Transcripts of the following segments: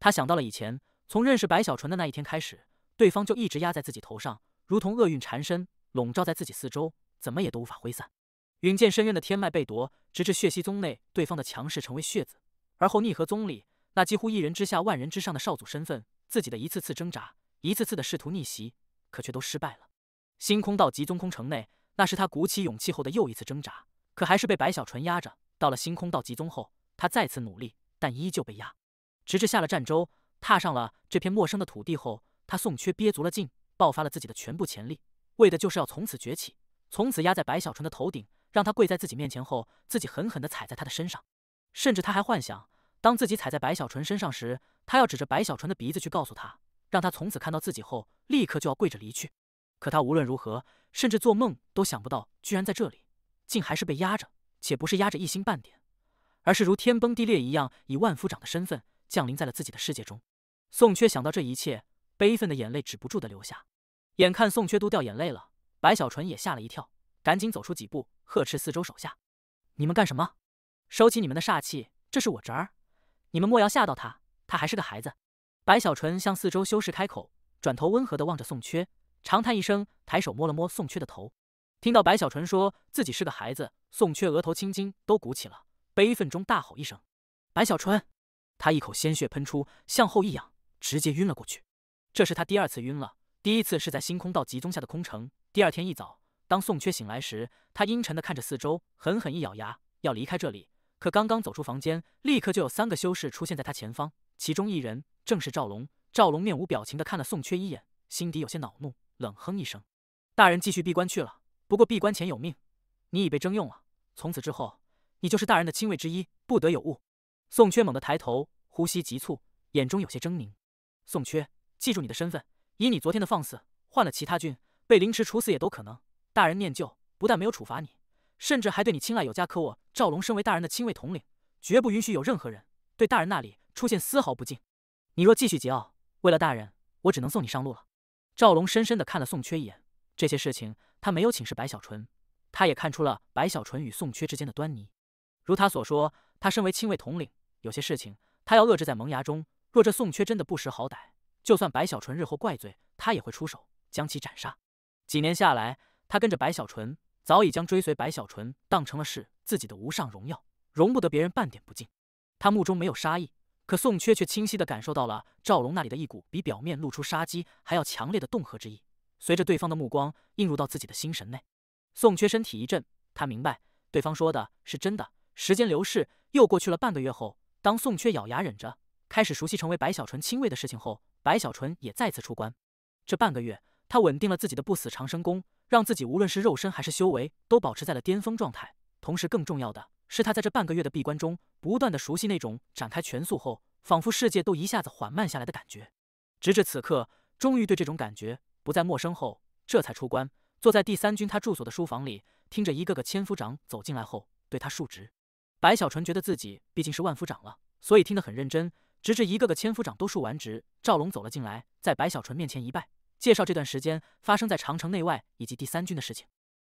他想到了以前，从认识白小纯的那一天开始，对方就一直压在自己头上，如同厄运缠身，笼罩在自己四周，怎么也都无法挥散。云剑深渊的天脉被夺，直至血溪宗内，对方的强势成为血子；而后逆河宗里，那几乎一人之下万人之上的少祖身份，自己的一次次挣扎，一次次的试图逆袭，可却都失败了。星空道极宗空城内，那是他鼓起勇气后的又一次挣扎，可还是被白小纯压着。到了星空道极宗后，他再次努力，但依旧被压。直至下了战舟，踏上了这片陌生的土地后，他宋缺憋足了劲，爆发了自己的全部潜力，为的就是要从此崛起，从此压在白小纯的头顶，让他跪在自己面前后，自己狠狠地踩在他的身上。甚至他还幻想，当自己踩在白小纯身上时，他要指着白小纯的鼻子去告诉他，让他从此看到自己后，立刻就要跪着离去。可他无论如何，甚至做梦都想不到，居然在这里，竟还是被压着，且不是压着一星半点，而是如天崩地裂一样，以万夫长的身份。降临在了自己的世界中，宋缺想到这一切，悲愤的眼泪止不住的流下。眼看宋缺都掉眼泪了，白小纯也吓了一跳，赶紧走出几步，呵斥四周手下：“你们干什么？收起你们的煞气！这是我侄儿，你们莫要吓到他，他还是个孩子。”白小纯向四周修士开口，转头温和的望着宋缺，长叹一声，抬手摸了摸宋缺的头。听到白小纯说自己是个孩子，宋缺额头青筋都鼓起了，悲愤中大吼一声：“白小纯！”他一口鲜血喷出，向后一仰，直接晕了过去。这是他第二次晕了，第一次是在星空道集中下的空城。第二天一早，当宋缺醒来时，他阴沉的看着四周，狠狠一咬牙，要离开这里。可刚刚走出房间，立刻就有三个修士出现在他前方，其中一人正是赵龙。赵龙面无表情的看了宋缺一眼，心底有些恼怒，冷哼一声：“大人继续闭关去了，不过闭关前有命，你已被征用了，从此之后，你就是大人的亲卫之一，不得有误。”宋缺猛地抬头，呼吸急促，眼中有些狰狞。宋缺，记住你的身份。以你昨天的放肆，换了其他军，被凌迟处死也都可能。大人念旧，不但没有处罚你，甚至还对你青睐有加。可我赵龙身为大人的亲卫统领，绝不允许有任何人对大人那里出现丝毫不敬。你若继续桀骜，为了大人，我只能送你上路了。赵龙深深地看了宋缺一眼，这些事情他没有请示白小纯，他也看出了白小纯与宋缺之间的端倪。如他所说，他身为亲卫统领，有些事情他要遏制在萌芽中。若这宋缺真的不识好歹，就算白小纯日后怪罪他，也会出手将其斩杀。几年下来，他跟着白小纯，早已将追随白小纯当成了是自己的无上荣耀，容不得别人半点不敬。他目中没有杀意，可宋缺却清晰的感受到了赵龙那里的一股比表面露出杀机还要强烈的恫合之意，随着对方的目光映入到自己的心神内，宋缺身体一震，他明白对方说的是真的。时间流逝，又过去了半个月后，当宋缺咬牙忍着，开始熟悉成为白小纯亲卫的事情后，白小纯也再次出关。这半个月，他稳定了自己的不死长生功，让自己无论是肉身还是修为都保持在了巅峰状态。同时，更重要的是，他在这半个月的闭关中，不断的熟悉那种展开全速后，仿佛世界都一下子缓慢下来的感觉。直至此刻，终于对这种感觉不再陌生后，这才出关，坐在第三军他住所的书房里，听着一个个千夫长走进来后，对他述职。白小纯觉得自己毕竟是万夫长了，所以听得很认真。直至一个个千夫长都竖完职，赵龙走了进来，在白小纯面前一拜，介绍这段时间发生在长城内外以及第三军的事情。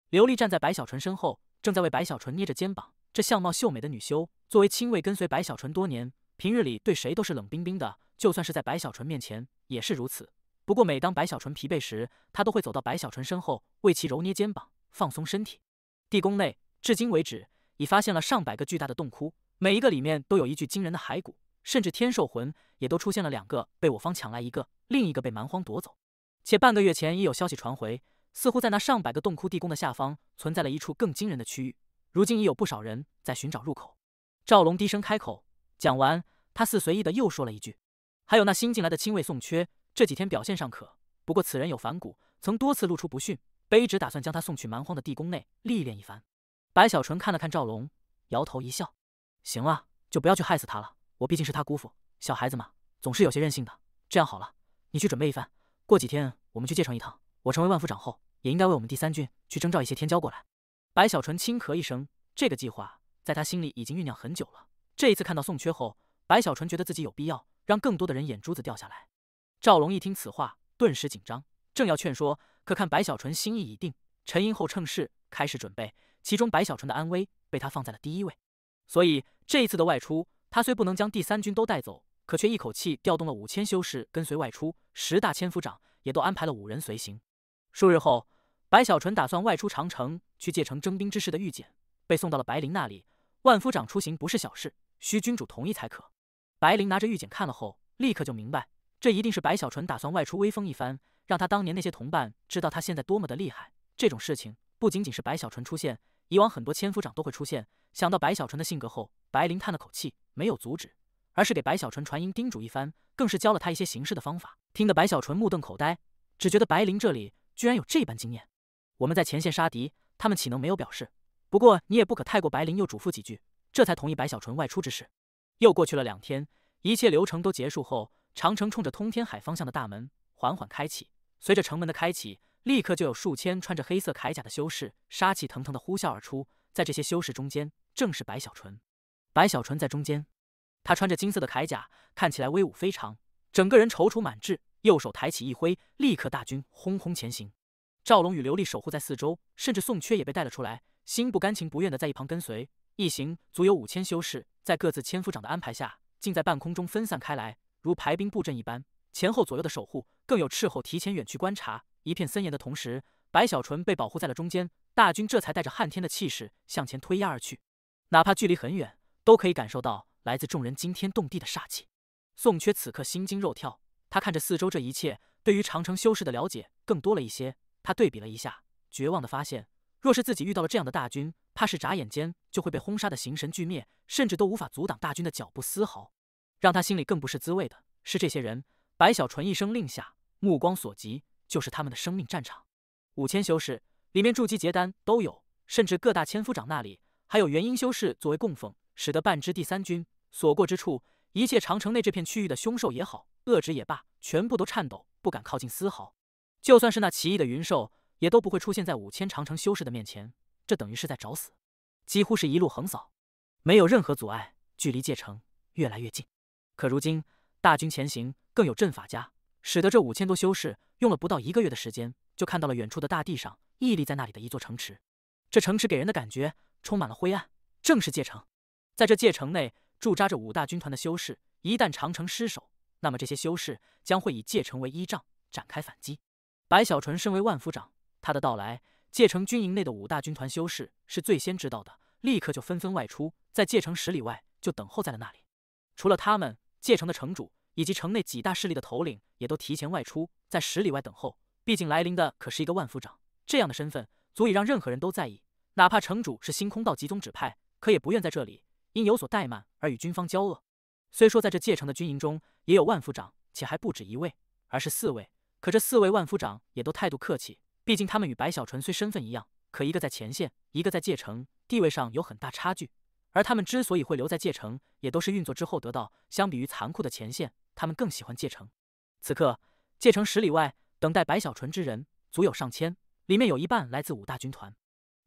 刘丽站在白小纯身后，正在为白小纯捏着肩膀。这相貌秀美的女修，作为亲卫跟随白小纯多年，平日里对谁都是冷冰冰的，就算是在白小纯面前也是如此。不过每当白小纯疲惫时，她都会走到白小纯身后，为其揉捏肩膀，放松身体。地宫内，至今为止。已发现了上百个巨大的洞窟，每一个里面都有一具惊人的骸骨，甚至天兽魂也都出现了两个，被我方抢来一个，另一个被蛮荒夺走。且半个月前已有消息传回，似乎在那上百个洞窟地宫的下方存在了一处更惊人的区域，如今已有不少人在寻找入口。赵龙低声开口，讲完，他似随意的又说了一句：“还有那新进来的亲卫宋缺，这几天表现尚可，不过此人有反骨，曾多次露出不逊，卑职打算将他送去蛮荒的地宫内历练一番。”白小纯看了看赵龙，摇头一笑：“行了，就不要去害死他了。我毕竟是他姑父，小孩子嘛，总是有些任性的。这样好了，你去准备一番，过几天我们去界城一趟。我成为万夫长后，也应该为我们第三军去征召一些天骄过来。”白小纯轻咳一声，这个计划在他心里已经酝酿很久了。这一次看到宋缺后，白小纯觉得自己有必要让更多的人眼珠子掉下来。赵龙一听此话，顿时紧张，正要劝说，可看白小纯心意已定，沉吟后趁势开始准备。其中白小纯的安危被他放在了第一位，所以这一次的外出，他虽不能将第三军都带走，可却一口气调动了五千修士跟随外出，十大千夫长也都安排了五人随行。数日后，白小纯打算外出长城去借城征兵之事的玉简，被送到了白灵那里。万夫长出行不是小事，需君主同意才可。白灵拿着玉简看了后，立刻就明白，这一定是白小纯打算外出威风一番，让他当年那些同伴知道他现在多么的厉害。这种事情不仅仅是白小纯出现。以往很多千夫长都会出现，想到白小纯的性格后，白灵叹了口气，没有阻止，而是给白小纯传音叮嘱一番，更是教了他一些行事的方法。听得白小纯目瞪口呆，只觉得白灵这里居然有这般经验。我们在前线杀敌，他们岂能没有表示？不过你也不可太过。白灵又嘱咐几句，这才同意白小纯外出之事。又过去了两天，一切流程都结束后，长城冲着通天海方向的大门缓缓开启。随着城门的开启。立刻就有数千穿着黑色铠甲的修士杀气腾腾的呼啸而出，在这些修士中间，正是白小纯。白小纯在中间，他穿着金色的铠甲，看起来威武非常，整个人踌躇满志，右手抬起一挥，立刻大军轰轰前行。赵龙与刘丽守护在四周，甚至宋缺也被带了出来，心不甘情不愿的在一旁跟随。一行足有五千修士，在各自千夫长的安排下，竟在半空中分散开来，如排兵布阵一般，前后左右的守护，更有斥候提前远去观察。一片森严的同时，白小纯被保护在了中间，大军这才带着撼天的气势向前推压而去。哪怕距离很远，都可以感受到来自众人惊天动地的煞气。宋缺此刻心惊肉跳，他看着四周这一切，对于长城修士的了解更多了一些。他对比了一下，绝望的发现，若是自己遇到了这样的大军，怕是眨眼间就会被轰杀的形神俱灭，甚至都无法阻挡大军的脚步丝毫。让他心里更不是滋味的是这些人。白小纯一声令下，目光所及。就是他们的生命战场，五千修士里面筑基结丹都有，甚至各大千夫长那里还有元婴修士作为供奉，使得半支第三军所过之处，一切长城内这片区域的凶兽也好，恶只也罢，全部都颤抖，不敢靠近丝毫。就算是那奇异的云兽，也都不会出现在五千长城修士的面前，这等于是在找死。几乎是一路横扫，没有任何阻碍，距离界城越来越近。可如今大军前行，更有阵法家，使得这五千多修士。用了不到一个月的时间，就看到了远处的大地上屹立在那里的一座城池。这城池给人的感觉充满了灰暗，正是界城。在这界城内驻扎着五大军团的修士，一旦长城失守，那么这些修士将会以界城为依仗展开反击。白小纯身为万夫长，他的到来，界城军营内的五大军团修士是最先知道的，立刻就纷纷外出，在界城十里外就等候在了那里。除了他们，界城的城主。以及城内几大势力的头领也都提前外出，在十里外等候。毕竟来临的可是一个万夫长，这样的身份足以让任何人都在意。哪怕城主是星空道极宗指派，可也不愿在这里因有所怠慢而与军方交恶。虽说在这界城的军营中也有万夫长，且还不止一位，而是四位。可这四位万夫长也都态度客气。毕竟他们与白小纯虽身份一样，可一个在前线，一个在界城，地位上有很大差距。而他们之所以会留在界城，也都是运作之后得到。相比于残酷的前线，他们更喜欢界城。此刻，界城十里外等待白小纯之人足有上千，里面有一半来自五大军团，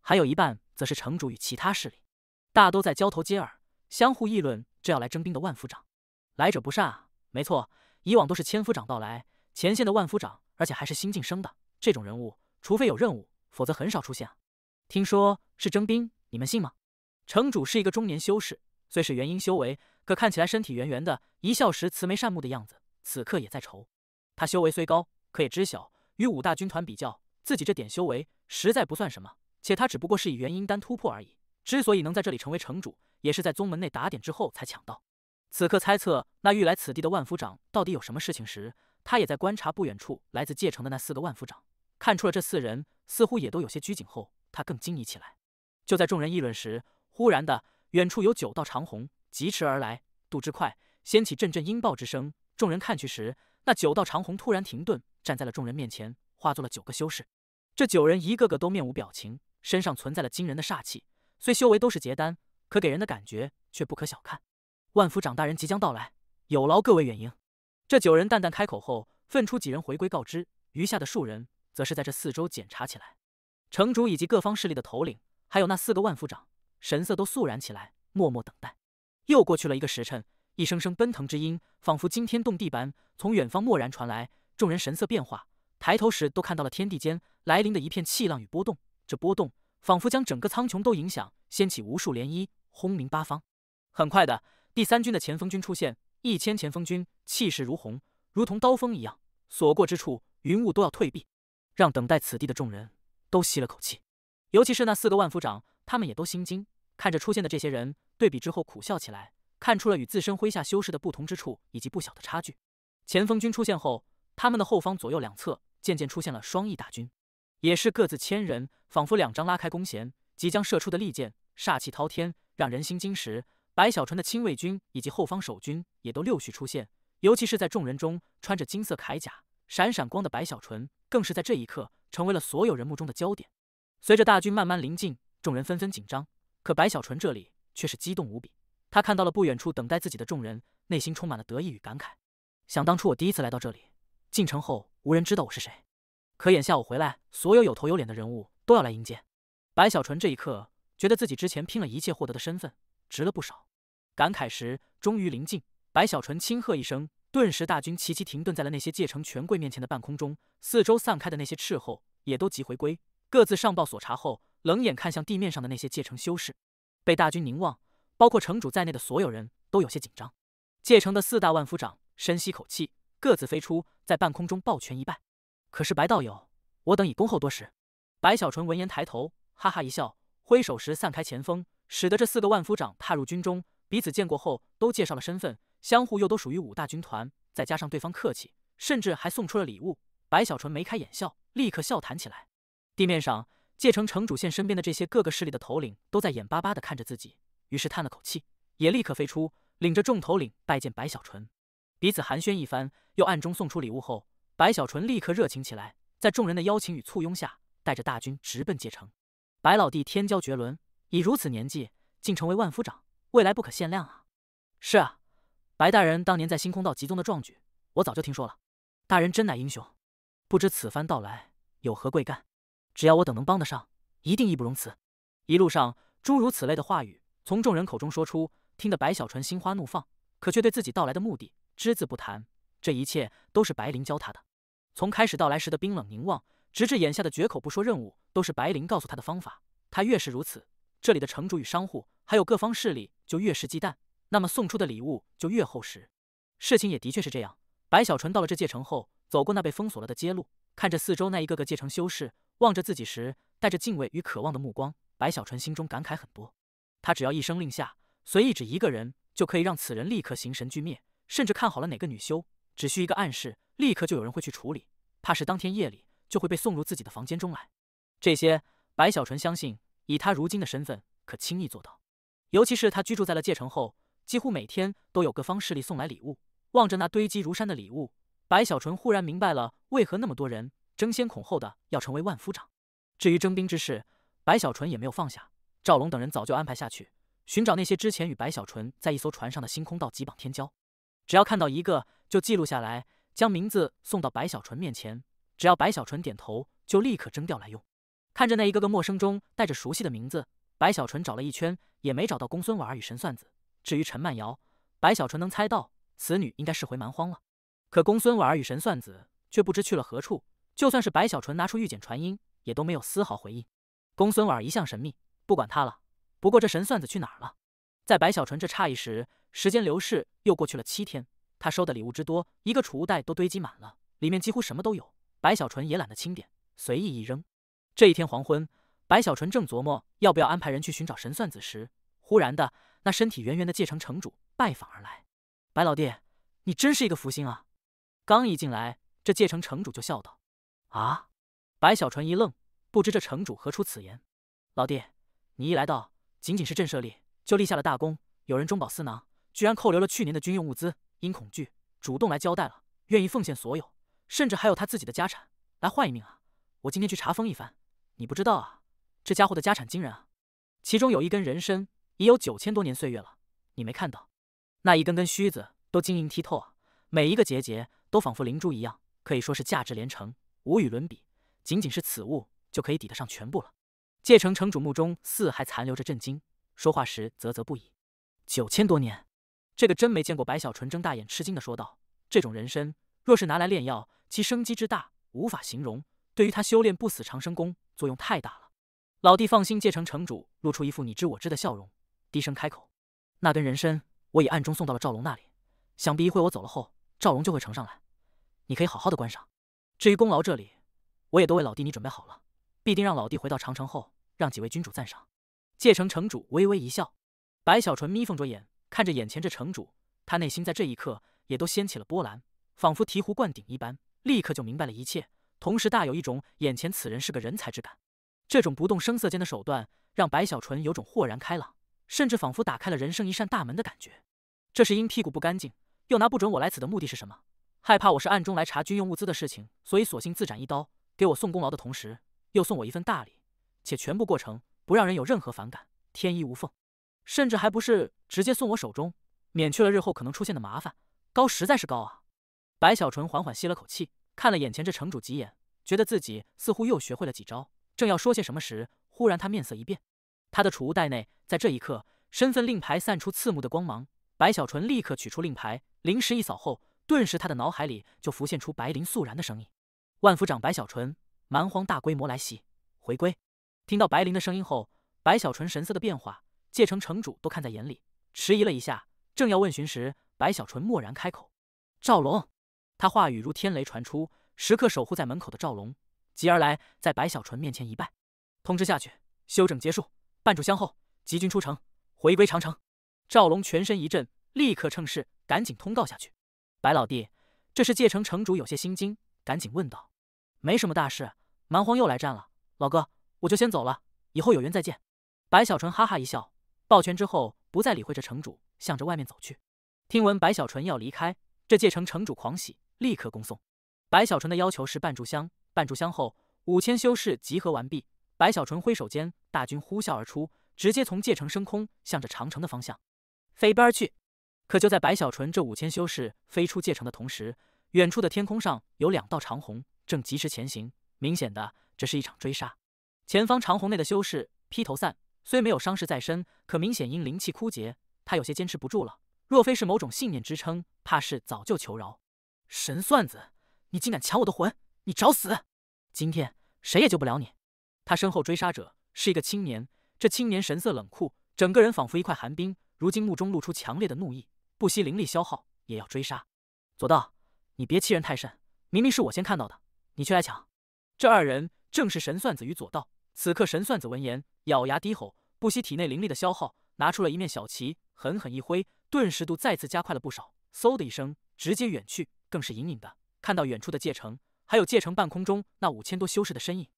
还有一半则是城主与其他势力，大都在交头接耳，相互议论这要来征兵的万夫长，来者不善啊！没错，以往都是千夫长到来，前线的万夫长，而且还是新晋升的，这种人物，除非有任务，否则很少出现啊。听说是征兵，你们信吗？城主是一个中年修士，虽是元婴修为。可看起来身体圆圆的，一笑时慈眉善目的样子，此刻也在愁。他修为虽高，可也知晓与五大军团比较，自己这点修为实在不算什么。且他只不过是以元婴丹突破而已，之所以能在这里成为城主，也是在宗门内打点之后才抢到。此刻猜测那欲来此地的万夫长到底有什么事情时，他也在观察不远处来自界城的那四个万夫长，看出了这四人似乎也都有些拘谨后，他更惊疑起来。就在众人议论时，忽然的远处有九道长虹。疾驰而来，度之快，掀起阵阵音爆之声。众人看去时，那九道长虹突然停顿，站在了众人面前，化作了九个修士。这九人一个个都面无表情，身上存在了惊人的煞气。虽修为都是结丹，可给人的感觉却不可小看。万福长大人即将到来，有劳各位远迎。这九人淡淡开口后，分出几人回归告知，余下的数人则是在这四周检查起来。城主以及各方势力的头领，还有那四个万福长，神色都肃然起来，默默等待。又过去了一个时辰，一声声奔腾之音，仿佛惊天动地般从远方蓦然传来。众人神色变化，抬头时都看到了天地间来临的一片气浪与波动。这波动仿佛将整个苍穹都影响，掀起无数涟漪，轰鸣八方。很快的，第三军的前锋军出现，一千前锋军气势如虹，如同刀锋一样，所过之处云雾都要退避，让等待此地的众人都吸了口气。尤其是那四个万夫长，他们也都心惊，看着出现的这些人。对比之后苦笑起来，看出了与自身麾下修士的不同之处以及不小的差距。前锋军出现后，他们的后方左右两侧渐渐出现了双翼大军，也是各自千人，仿佛两张拉开弓弦即将射出的利箭，煞气滔天，让人心惊。时，白小纯的亲卫军以及后方守军也都陆续出现，尤其是在众人中穿着金色铠甲闪闪光的白小纯，更是在这一刻成为了所有人目中的焦点。随着大军慢慢临近，众人纷纷紧张，可白小纯这里。却是激动无比，他看到了不远处等待自己的众人，内心充满了得意与感慨。想当初我第一次来到这里，进城后无人知道我是谁，可眼下我回来，所有有头有脸的人物都要来迎接。白小纯这一刻觉得自己之前拼了一切获得的身份值了不少。感慨时，终于临近，白小纯轻喝一声，顿时大军齐齐停顿在了那些界城权贵面前的半空中，四周散开的那些斥候也都急回归，各自上报所查后，冷眼看向地面上的那些界城修士。被大军凝望，包括城主在内的所有人都有些紧张。界城的四大万夫长深吸口气，各自飞出，在半空中抱拳一拜。可是白道友，我等已恭候多时。白小纯闻言抬头，哈哈一笑，挥手时散开前锋，使得这四个万夫长踏入军中。彼此见过后，都介绍了身份，相互又都属于五大军团，再加上对方客气，甚至还送出了礼物。白小纯眉开眼笑，立刻笑谈起来。地面上。界城城主线身边的这些各个势力的头领都在眼巴巴的看着自己，于是叹了口气，也立刻飞出，领着众头领拜见白小纯，彼此寒暄一番，又暗中送出礼物后，白小纯立刻热情起来，在众人的邀请与簇拥下，带着大军直奔界城。白老弟天骄绝伦，以如此年纪竟成为万夫长，未来不可限量啊！是啊，白大人当年在星空道集宗的壮举，我早就听说了，大人真乃英雄，不知此番到来有何贵干？只要我等能帮得上，一定义不容辞。一路上，诸如此类的话语从众人口中说出，听得白小纯心花怒放。可却对自己到来的目的只字不谈。这一切都是白灵教他的。从开始到来时的冰冷凝望，直至眼下的绝口不说任务，都是白灵告诉他的方法。他越是如此，这里的城主与商户，还有各方势力就越是忌惮，那么送出的礼物就越厚实。事情也的确是这样。白小纯到了这界城后，走过那被封锁了的街路，看着四周那一个个界城修士。望着自己时，带着敬畏与渴望的目光，白小纯心中感慨很多。他只要一声令下，随意指一个人，就可以让此人立刻形神俱灭；甚至看好了哪个女修，只需一个暗示，立刻就有人会去处理，怕是当天夜里就会被送入自己的房间中来。这些，白小纯相信，以他如今的身份，可轻易做到。尤其是他居住在了界城后，几乎每天都有各方势力送来礼物。望着那堆积如山的礼物，白小纯忽然明白了为何那么多人。争先恐后的要成为万夫长。至于征兵之事，白小纯也没有放下。赵龙等人早就安排下去，寻找那些之前与白小纯在一艘船上的星空道几榜天骄，只要看到一个就记录下来，将名字送到白小纯面前。只要白小纯点头，就立刻征调来用。看着那一个个陌生中带着熟悉的名字，白小纯找了一圈也没找到公孙婉儿与神算子。至于陈曼瑶，白小纯能猜到此女应该是回蛮荒了。可公孙婉儿与神算子却不知去了何处。就算是白小纯拿出玉简传音，也都没有丝毫回应。公孙婉儿一向神秘，不管他了。不过这神算子去哪儿了？在白小纯这诧异时，时间流逝又过去了七天。他收的礼物之多，一个储物袋都堆积满了，里面几乎什么都有。白小纯也懒得清点，随意一扔。这一天黄昏，白小纯正琢磨要不要安排人去寻找神算子时，忽然的，那身体圆圆的界城城主拜访而来。白老弟，你真是一个福星啊！刚一进来，这界城城主就笑道。啊！白小纯一愣，不知这城主何出此言。老弟，你一来到，仅仅是震慑力就立下了大功。有人中饱私囊，居然扣留了去年的军用物资，因恐惧主动来交代了，愿意奉献所有，甚至还有他自己的家产来换一命啊！我今天去查封一番，你不知道啊，这家伙的家产惊人啊！其中有一根人参，已有九千多年岁月了，你没看到，那一根根须子都晶莹剔透啊，每一个结节都仿佛灵珠一样，可以说是价值连城。无与伦比，仅仅是此物就可以抵得上全部了。界城城主目中似还残留着震惊，说话时啧啧不已。九千多年，这个真没见过。白小纯睁大眼，吃惊的说道：“这种人参若是拿来炼药，其生机之大无法形容。对于他修炼不死长生功，作用太大了。”老弟放心，界城城主露出一副你知我知的笑容，低声开口：“那根人参我已暗中送到了赵龙那里，想必一会我走了后，赵龙就会呈上来，你可以好好的观赏。”至于功劳这里，我也都为老弟你准备好了，必定让老弟回到长城后，让几位君主赞赏。界城城主微微一笑，白小纯眯缝着眼看着眼前这城主，他内心在这一刻也都掀起了波澜，仿佛醍醐灌顶一般，立刻就明白了一切，同时大有一种眼前此人是个人才之感。这种不动声色间的手段，让白小纯有种豁然开朗，甚至仿佛打开了人生一扇大门的感觉。这是因屁股不干净，又拿不准我来此的目的是什么。害怕我是暗中来查军用物资的事情，所以索性自斩一刀，给我送功劳的同时，又送我一份大礼，且全部过程不让人有任何反感，天衣无缝，甚至还不是直接送我手中，免去了日后可能出现的麻烦，高实在是高啊！白小纯缓缓吸了口气，看了眼前这城主几眼，觉得自己似乎又学会了几招，正要说些什么时，忽然他面色一变，他的储物袋内在这一刻，身份令牌散出刺目的光芒，白小纯立刻取出令牌，临时一扫后。顿时，他的脑海里就浮现出白灵肃然的声音：“万府长白小纯，蛮荒大规模来袭，回归。”听到白灵的声音后，白小纯神色的变化，界城城主都看在眼里。迟疑了一下，正要问询时，白小纯蓦然开口：“赵龙。”他话语如天雷传出，时刻守护在门口的赵龙急而来，在白小纯面前一拜：“通知下去，休整结束，半炷香后集军出城，回归长城。”赵龙全身一震，立刻乘势赶紧通告下去。白老弟，这是界城城主有些心惊，赶紧问道：“没什么大事，蛮荒又来战了，老哥，我就先走了，以后有缘再见。”白小纯哈哈一笑，抱拳之后不再理会这城主，向着外面走去。听闻白小纯要离开，这界城城主狂喜，立刻恭送。白小纯的要求是半炷香，半炷香后五千修士集合完毕，白小纯挥手间，大军呼啸而出，直接从界城升空，向着长城的方向飞奔而去。可就在白小纯这五千修士飞出界城的同时，远处的天空上有两道长虹正疾驰前行。明显的，这是一场追杀。前方长虹内的修士披头散发，虽没有伤势在身，可明显因灵气枯竭，他有些坚持不住了。若非是某种信念支撑，怕是早就求饶。神算子，你竟敢抢我的魂，你找死！今天谁也救不了你。他身后追杀者是一个青年，这青年神色冷酷，整个人仿佛一块寒冰，如今目中露出强烈的怒意。不惜灵力消耗也要追杀，左道，你别欺人太甚！明明是我先看到的，你却来抢！这二人正是神算子与左道。此刻，神算子闻言，咬牙低吼，不惜体内灵力的消耗，拿出了一面小旗，狠狠一挥，顿时度再次加快了不少。嗖的一声，直接远去，更是隐隐的看到远处的界城，还有界城半空中那五千多修士的身影。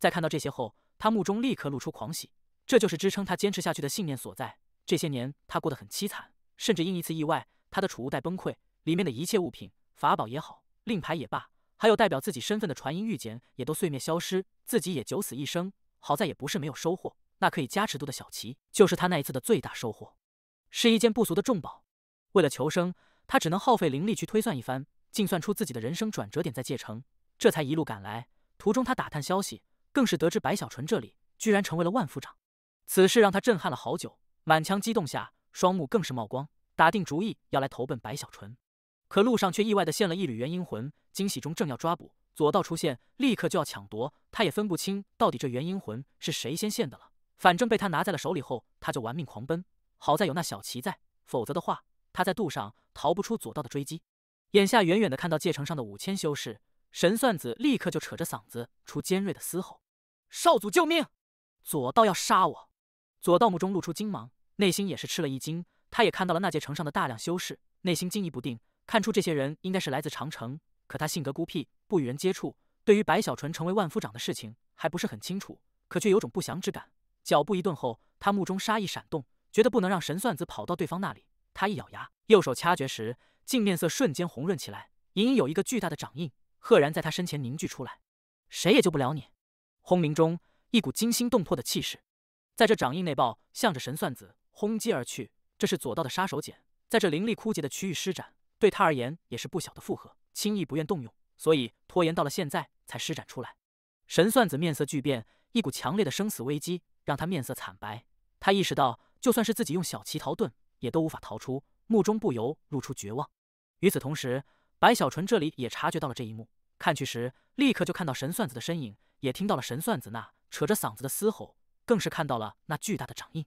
在看到这些后，他目中立刻露出狂喜，这就是支撑他坚持下去的信念所在。这些年，他过得很凄惨。甚至因一次意外，他的储物袋崩溃，里面的一切物品、法宝也好，令牌也罢，还有代表自己身份的传音玉简也都碎灭消失，自己也九死一生。好在也不是没有收获，那可以加持度的小旗就是他那一次的最大收获，是一件不俗的重宝。为了求生，他只能耗费灵力去推算一番，竟算出自己的人生转折点在界城，这才一路赶来。途中他打探消息，更是得知白小纯这里居然成为了万夫长，此事让他震撼了好久，满腔激动下。双目更是冒光，打定主意要来投奔白小纯，可路上却意外的现了一缕元阴魂，惊喜中正要抓捕，左道出现，立刻就要抢夺，他也分不清到底这元阴魂是谁先现的了，反正被他拿在了手里后，他就玩命狂奔，好在有那小旗在，否则的话，他在渡上逃不出左道的追击。眼下远远的看到界城上的五千修士，神算子立刻就扯着嗓子出尖锐的嘶吼：“少祖救命！左道要杀我！”左道目中露出惊芒。内心也是吃了一惊，他也看到了那界城上的大量修士，内心惊疑不定，看出这些人应该是来自长城。可他性格孤僻，不与人接触，对于白小纯成为万夫长的事情还不是很清楚，可却有种不祥之感。脚步一顿后，他目中杀意闪动，觉得不能让神算子跑到对方那里。他一咬牙，右手掐诀时，镜面色瞬间红润起来，隐隐有一个巨大的掌印赫然在他身前凝聚出来。谁也救不了你！轰鸣中，一股惊心动魄的气势在这掌印内爆，向着神算子。轰击而去，这是左道的杀手锏，在这灵力枯竭的区域施展，对他而言也是不小的负荷，轻易不愿动用，所以拖延到了现在才施展出来。神算子面色巨变，一股强烈的生死危机让他面色惨白，他意识到，就算是自己用小旗逃遁，也都无法逃出，目中不由露出绝望。与此同时，白小纯这里也察觉到了这一幕，看去时立刻就看到神算子的身影，也听到了神算子那扯着嗓子的嘶吼，更是看到了那巨大的掌印。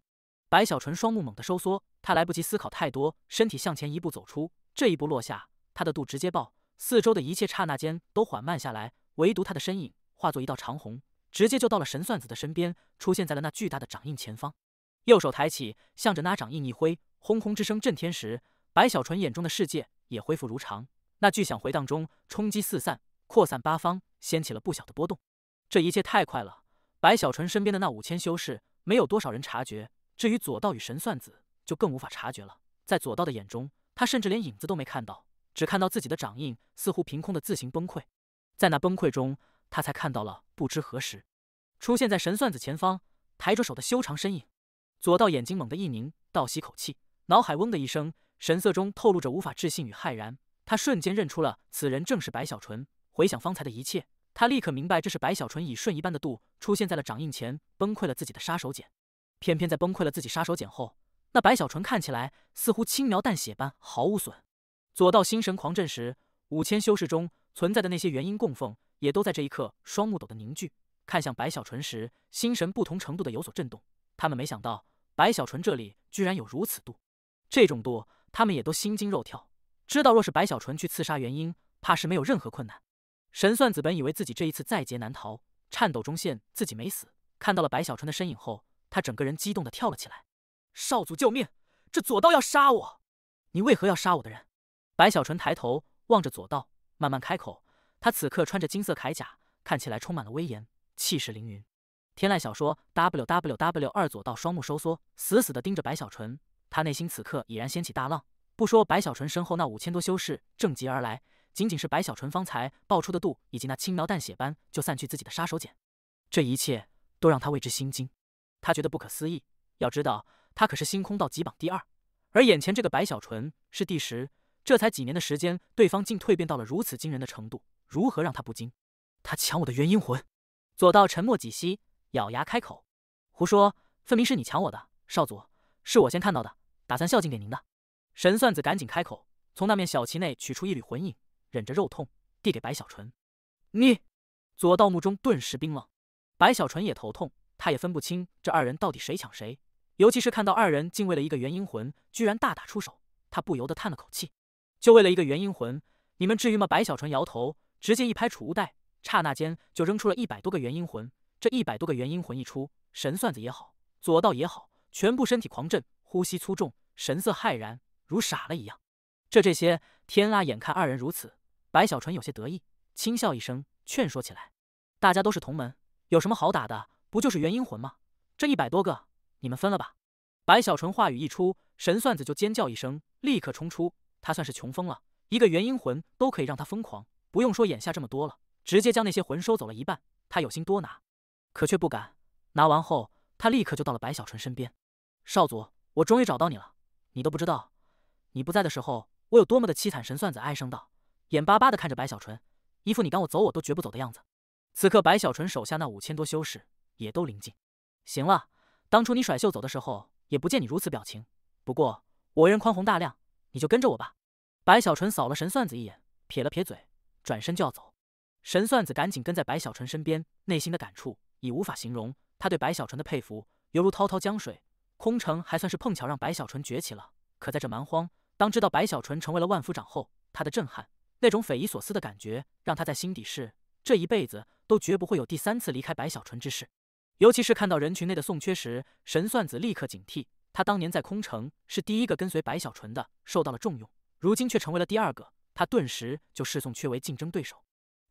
白小纯双目猛地收缩，他来不及思考太多，身体向前一步走出。这一步落下，他的肚直接爆，四周的一切刹那间都缓慢下来，唯独他的身影化作一道长虹，直接就到了神算子的身边，出现在了那巨大的掌印前方。右手抬起，向着那掌印一挥，轰轰之声震天时，白小纯眼中的世界也恢复如常。那巨响回荡中，冲击四散，扩散八方，掀起了不小的波动。这一切太快了，白小纯身边的那五千修士没有多少人察觉。至于左道与神算子，就更无法察觉了。在左道的眼中，他甚至连影子都没看到，只看到自己的掌印似乎凭空的自行崩溃。在那崩溃中，他才看到了不知何时出现在神算子前方抬着手的修长身影。左道眼睛猛地一凝，倒吸口气，脑海嗡的一声，神色中透露着无法置信与骇然。他瞬间认出了此人正是白小纯。回想方才的一切，他立刻明白这是白小纯以瞬移般的度出现在了掌印前，崩溃了自己的杀手锏。偏偏在崩溃了自己杀手锏后，那白小纯看起来似乎轻描淡写般毫无损。左道心神狂震时，五千修士中存在的那些元婴供奉也都在这一刻双目陡的凝聚，看向白小纯时，心神不同程度的有所震动。他们没想到白小纯这里居然有如此度，这种度他们也都心惊肉跳，知道若是白小纯去刺杀元婴，怕是没有任何困难。神算子本以为自己这一次在劫难逃，颤抖中现自己没死，看到了白小纯的身影后。他整个人激动的跳了起来：“少主救命！这左道要杀我！你为何要杀我的人？”白小纯抬头望着左道，慢慢开口。他此刻穿着金色铠甲，看起来充满了威严，气势凌云。天籁小说 www 二左道双目收缩，死死的盯着白小纯。他内心此刻已然掀起大浪。不说白小纯身后那五千多修士正急而来，仅仅是白小纯方才爆出的度，以及那轻描淡写般就散去自己的杀手锏，这一切都让他为之心惊。他觉得不可思议，要知道他可是星空道级榜第二，而眼前这个白小纯是第十，这才几年的时间，对方竟蜕变到了如此惊人的程度，如何让他不惊？他抢我的元阴魂！左道沉默几息，咬牙开口：“胡说，分明是你抢我的，少佐，是我先看到的，打算孝敬给您的。”神算子赶紧开口，从那面小旗内取出一缕魂影，忍着肉痛递给白小纯。“你！”左道目中顿时冰冷，白小纯也头痛。他也分不清这二人到底谁抢谁，尤其是看到二人竟为了一个元婴魂居然大打出手，他不由得叹了口气。就为了一个元婴魂，你们至于吗？白小纯摇头，直接一拍储物袋，刹那间就扔出了一百多个元婴魂。这一百多个元婴魂一出，神算子也好，左道也好，全部身体狂震，呼吸粗重，神色骇然，如傻了一样。这这些天啦，眼看二人如此，白小纯有些得意，轻笑一声，劝说起来：“大家都是同门，有什么好打的？”不就是元婴魂吗？这一百多个，你们分了吧！白小纯话语一出，神算子就尖叫一声，立刻冲出。他算是穷疯了，一个元婴魂都可以让他疯狂，不用说眼下这么多了，直接将那些魂收走了一半。他有心多拿，可却不敢。拿完后，他立刻就到了白小纯身边。少佐，我终于找到你了！你都不知道，你不在的时候，我有多么的凄惨！神算子哀声道，眼巴巴的看着白小纯，一副你赶我走我都绝不走的样子。此刻，白小纯手下那五千多修士。也都临近，行了，当初你甩袖走的时候，也不见你如此表情。不过我人宽宏大量，你就跟着我吧。白小纯扫了神算子一眼，撇了撇嘴，转身就要走。神算子赶紧跟在白小纯身边，内心的感触已无法形容。他对白小纯的佩服犹如滔滔江水。空城还算是碰巧让白小纯崛起了，可在这蛮荒，当知道白小纯成为了万夫长后，他的震撼，那种匪夷所思的感觉，让他在心底是这一辈子都绝不会有第三次离开白小纯之事。尤其是看到人群内的宋缺时，神算子立刻警惕。他当年在空城是第一个跟随白小纯的，受到了重用，如今却成为了第二个，他顿时就视宋缺为竞争对手。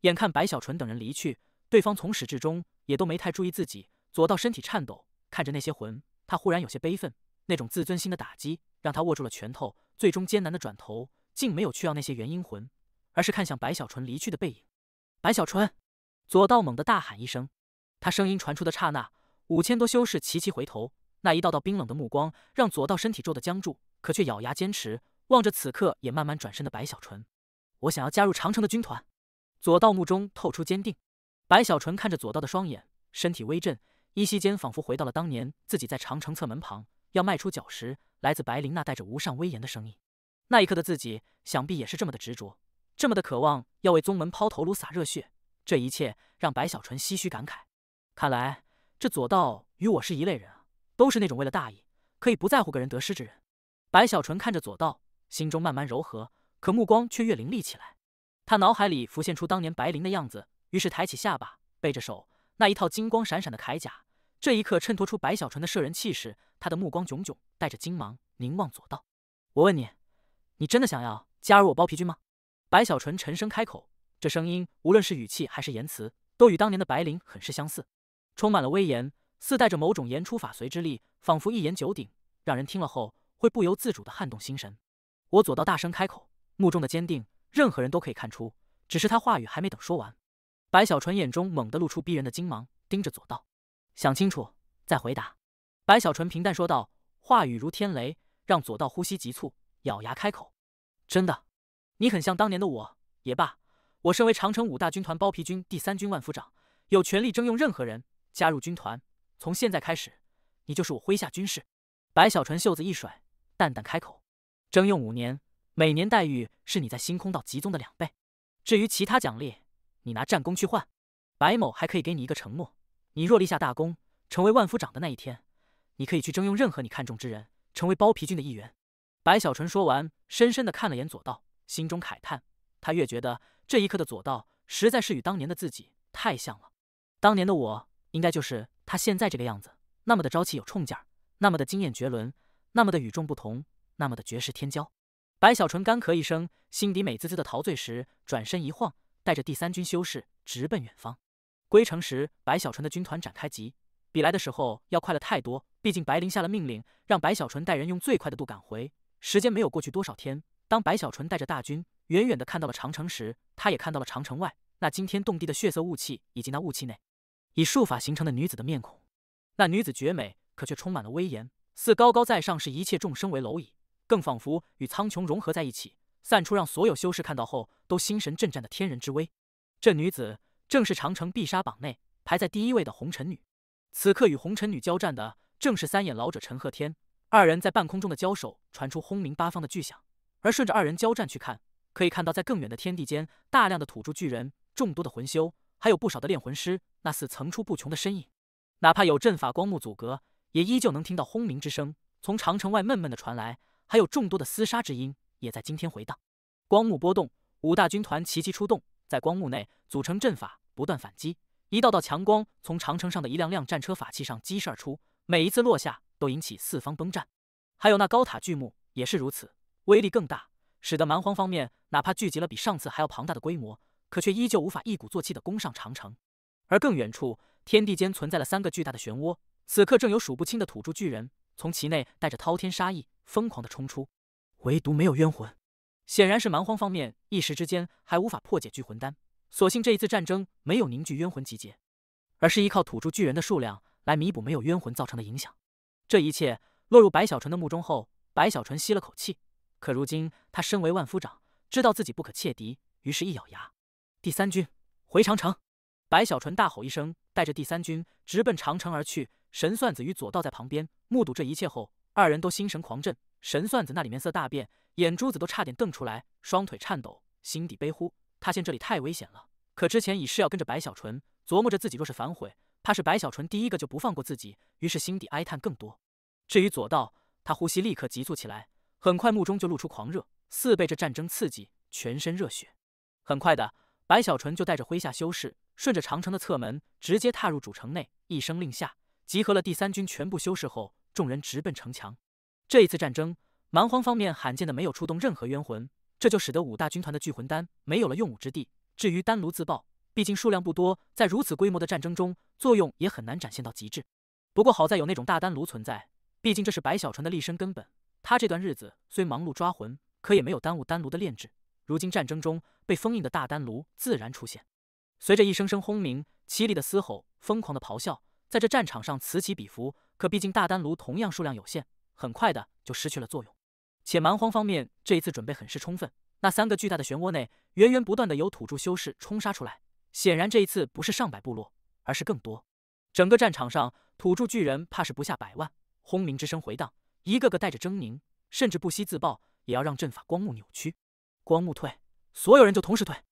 眼看白小纯等人离去，对方从始至终也都没太注意自己。左道身体颤抖，看着那些魂，他忽然有些悲愤，那种自尊心的打击让他握住了拳头，最终艰难的转头，竟没有去要那些元婴魂，而是看向白小纯离去的背影。白小纯！左道猛地大喊一声。他声音传出的刹那，五千多修士齐齐回头，那一道道冰冷的目光让左道身体骤的僵住，可却咬牙坚持，望着此刻也慢慢转身的白小纯。我想要加入长城的军团。左道目中透出坚定。白小纯看着左道的双眼，身体微震，依稀间仿佛回到了当年自己在长城侧门旁要迈出脚时，来自白灵那带着无上威严的声音。那一刻的自己，想必也是这么的执着，这么的渴望要为宗门抛头颅洒热血。这一切让白小纯唏嘘感慨。看来这左道与我是一类人啊，都是那种为了大义可以不在乎个人得失之人。白小纯看着左道，心中慢慢柔和，可目光却越凌厉起来。他脑海里浮现出当年白灵的样子，于是抬起下巴，背着手，那一套金光闪闪的铠甲，这一刻衬托出白小纯的摄人气势。他的目光炯炯，带着金芒，凝望左道。我问你，你真的想要加入我包皮军吗？白小纯沉声开口，这声音无论是语气还是言辞，都与当年的白灵很是相似。充满了威严，似带着某种言出法随之力，仿佛一言九鼎，让人听了后会不由自主的撼动心神。我左道大声开口，目中的坚定，任何人都可以看出。只是他话语还没等说完，白小纯眼中猛地露出逼人的金芒，盯着左道，想清楚再回答。白小纯平淡说道，话语如天雷，让左道呼吸急促，咬牙开口：“真的？你很像当年的我。也罢，我身为长城五大军团包皮军第三军万夫长，有权利征用任何人。”加入军团，从现在开始，你就是我麾下军士。白小纯袖子一甩，淡淡开口：“征用五年，每年待遇是你在星空道集宗的两倍。至于其他奖励，你拿战功去换。白某还可以给你一个承诺：你若立下大功，成为万夫长的那一天，你可以去征用任何你看中之人，成为包皮军的一员。”白小纯说完，深深的看了眼左道，心中慨叹：他越觉得这一刻的左道，实在是与当年的自己太像了。当年的我。应该就是他现在这个样子，那么的朝气有冲劲儿，那么的惊艳绝伦，那么的与众不同，那么的绝世天骄。白小纯干咳一声，心底美滋滋的陶醉时，转身一晃，带着第三军修士直奔远方。归程时，白小纯的军团展开急，比来的时候要快了太多，毕竟白灵下了命令，让白小纯带人用最快的度赶回。时间没有过去多少天，当白小纯带着大军远远的看到了长城时，他也看到了长城外那惊天动地的血色雾气以及那雾气内。以术法形成的女子的面孔，那女子绝美，可却充满了威严，似高高在上，视一切众生为蝼蚁，更仿佛与苍穹融合在一起，散出让所有修士看到后都心神震颤的天人之威。这女子正是长城必杀榜内排在第一位的红尘女。此刻与红尘女交战的正是三眼老者陈鹤天。二人在半空中的交手传出轰鸣八方的巨响，而顺着二人交战去看，可以看到在更远的天地间，大量的土著巨人，众多的魂修。还有不少的炼魂师，那似层出不穷的身影，哪怕有阵法光幕阻隔，也依旧能听到轰鸣之声从长城外闷闷的传来，还有众多的厮杀之音也在惊天回荡。光幕波动，五大军团齐齐出动，在光幕内组成阵法，不断反击。一道道强光从长城上的一辆辆战车法器上激射而出，每一次落下都引起四方崩战。还有那高塔巨幕也是如此，威力更大，使得蛮荒方面哪怕聚集了比上次还要庞大的规模。可却依旧无法一鼓作气的攻上长城，而更远处天地间存在了三个巨大的漩涡，此刻正有数不清的土著巨人从其内带着滔天杀意疯狂的冲出，唯独没有冤魂，显然是蛮荒方面一时之间还无法破解聚魂丹。所幸这一次战争没有凝聚冤魂集结，而是依靠土著巨人的数量来弥补没有冤魂造成的影响。这一切落入白小纯的目中后，白小纯吸了口气，可如今他身为万夫长，知道自己不可怯敌，于是一咬牙。第三军回长城，白小纯大吼一声，带着第三军直奔长城而去。神算子与左道在旁边目睹这一切后，二人都心神狂震。神算子那里面色大变，眼珠子都差点瞪出来，双腿颤抖，心底悲呼：“他现这里太危险了。”可之前已是要跟着白小纯，琢磨着自己若是反悔，怕是白小纯第一个就不放过自己。于是心底哀叹更多。至于左道，他呼吸立刻急促起来，很快目中就露出狂热，似被这战争刺激，全身热血。很快的。白小纯就带着麾下修士，顺着长城的侧门直接踏入主城内。一声令下，集合了第三军全部修士后，众人直奔城墙。这一次战争，蛮荒方面罕见的没有出动任何冤魂，这就使得五大军团的聚魂丹没有了用武之地。至于丹炉自爆，毕竟数量不多，在如此规模的战争中，作用也很难展现到极致。不过好在有那种大丹炉存在，毕竟这是白小纯的立身根本。他这段日子虽忙碌抓魂，可也没有耽误丹炉的炼制。如今战争中被封印的大丹炉自然出现，随着一声声轰鸣、凄厉的嘶吼、疯狂的咆哮，在这战场上此起彼伏。可毕竟大丹炉同样数量有限，很快的就失去了作用。且蛮荒方面这一次准备很是充分，那三个巨大的漩涡内源源不断的有土著修士冲杀出来。显然这一次不是上百部落，而是更多。整个战场上土著巨人怕是不下百万，轰鸣之声回荡，一个个带着狰狞，甚至不惜自爆也要让阵法光幕扭曲。光幕退，所有人就同时退，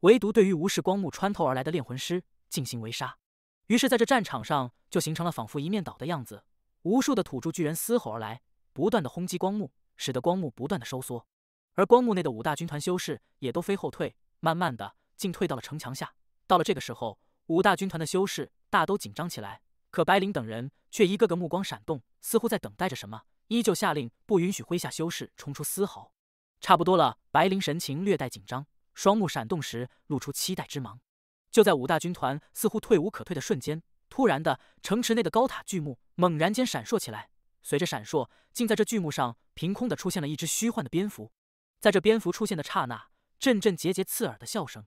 唯独对于无视光幕穿透而来的炼魂师进行围杀。于是，在这战场上就形成了仿佛一面倒的样子。无数的土著巨人嘶吼而来，不断的轰击光幕，使得光幕不断的收缩。而光幕内的五大军团修士也都飞后退，慢慢的竟退到了城墙下。到了这个时候，五大军团的修士大都紧张起来，可白灵等人却一个个目光闪动，似乎在等待着什么，依旧下令不允许麾下修士冲出丝毫。差不多了，白灵神情略带紧张，双目闪动时露出期待之芒。就在五大军团似乎退无可退的瞬间，突然的，城池内的高塔巨木猛然间闪烁起来。随着闪烁，竟在这巨木上凭空的出现了一只虚幻的蝙蝠。在这蝙蝠出现的刹那，阵阵节节刺耳的笑声，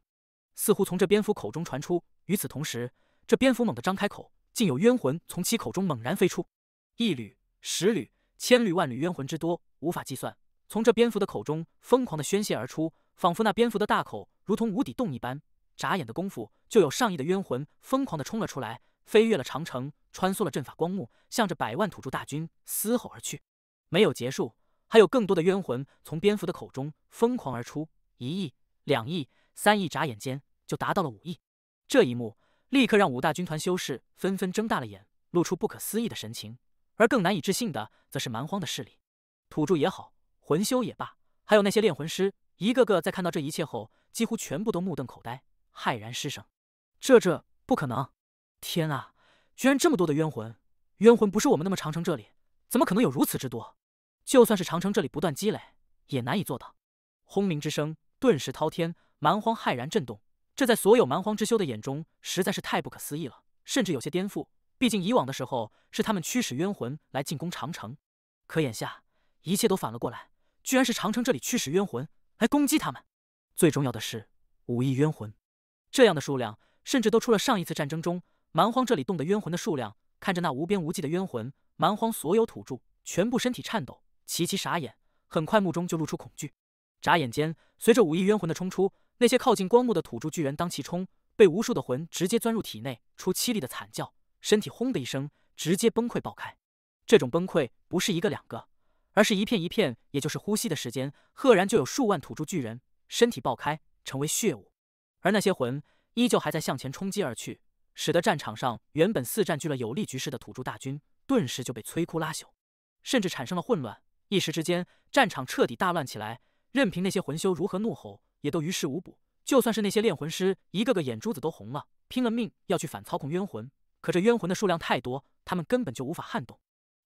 似乎从这蝙蝠口中传出。与此同时，这蝙蝠猛地张开口，竟有冤魂从其口中猛然飞出，一缕、十缕、千缕、万缕冤魂之多，无法计算。从这蝙蝠的口中疯狂的宣泄而出，仿佛那蝙蝠的大口如同无底洞一般。眨眼的功夫，就有上亿的冤魂疯狂的冲了出来，飞越了长城，穿梭了阵法光幕，向着百万土著大军嘶吼而去。没有结束，还有更多的冤魂从蝙蝠的口中疯狂而出，一亿、两亿、三亿，眨眼间就达到了五亿。这一幕立刻让五大军团修士纷纷睁大了眼，露出不可思议的神情。而更难以置信的，则是蛮荒的势力，土著也好。魂修也罢，还有那些炼魂师，一个个在看到这一切后，几乎全部都目瞪口呆，骇然失声：“这这不可能！天啊，居然这么多的冤魂！冤魂不是我们那么长城这里，怎么可能有如此之多？就算是长城这里不断积累，也难以做到。”轰鸣之声顿时滔天，蛮荒骇然震动。这在所有蛮荒之修的眼中实在是太不可思议了，甚至有些颠覆。毕竟以往的时候是他们驱使冤魂来进攻长城，可眼下一切都反了过来。居然是长城这里驱使冤魂来攻击他们，最重要的是五亿冤魂，这样的数量甚至都出了上一次战争中蛮荒这里动的冤魂的数量。看着那无边无际的冤魂，蛮荒所有土著全部身体颤抖，齐齐傻眼，很快目中就露出恐惧。眨眼间，随着五亿冤魂的冲出，那些靠近光幕的土著巨人当其冲，被无数的魂直接钻入体内，出凄厉的惨叫，身体轰的一声直接崩溃爆开。这种崩溃不是一个两个。而是一片一片，也就是呼吸的时间，赫然就有数万土著巨人身体爆开，成为血雾，而那些魂依旧还在向前冲击而去，使得战场上原本四占据了有利局势的土著大军，顿时就被摧枯拉朽，甚至产生了混乱，一时之间战场彻底大乱起来。任凭那些魂修如何怒吼，也都于事无补。就算是那些炼魂师，一个个眼珠子都红了，拼了命要去反操控冤魂，可这冤魂的数量太多，他们根本就无法撼动。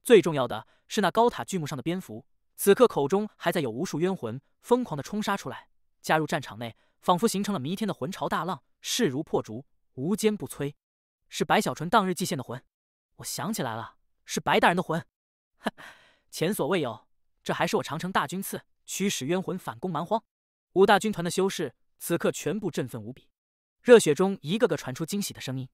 最重要的是，那高塔巨幕上的蝙蝠，此刻口中还在有无数冤魂疯狂地冲杀出来，加入战场内，仿佛形成了弥天的魂潮大浪，势如破竹，无坚不摧。是白小纯当日祭献的魂，我想起来了，是白大人的魂。哈，前所未有，这还是我长城大军刺驱使冤魂反攻蛮荒。五大军团的修士此刻全部振奋无比，热血中一个个传出惊喜的声音。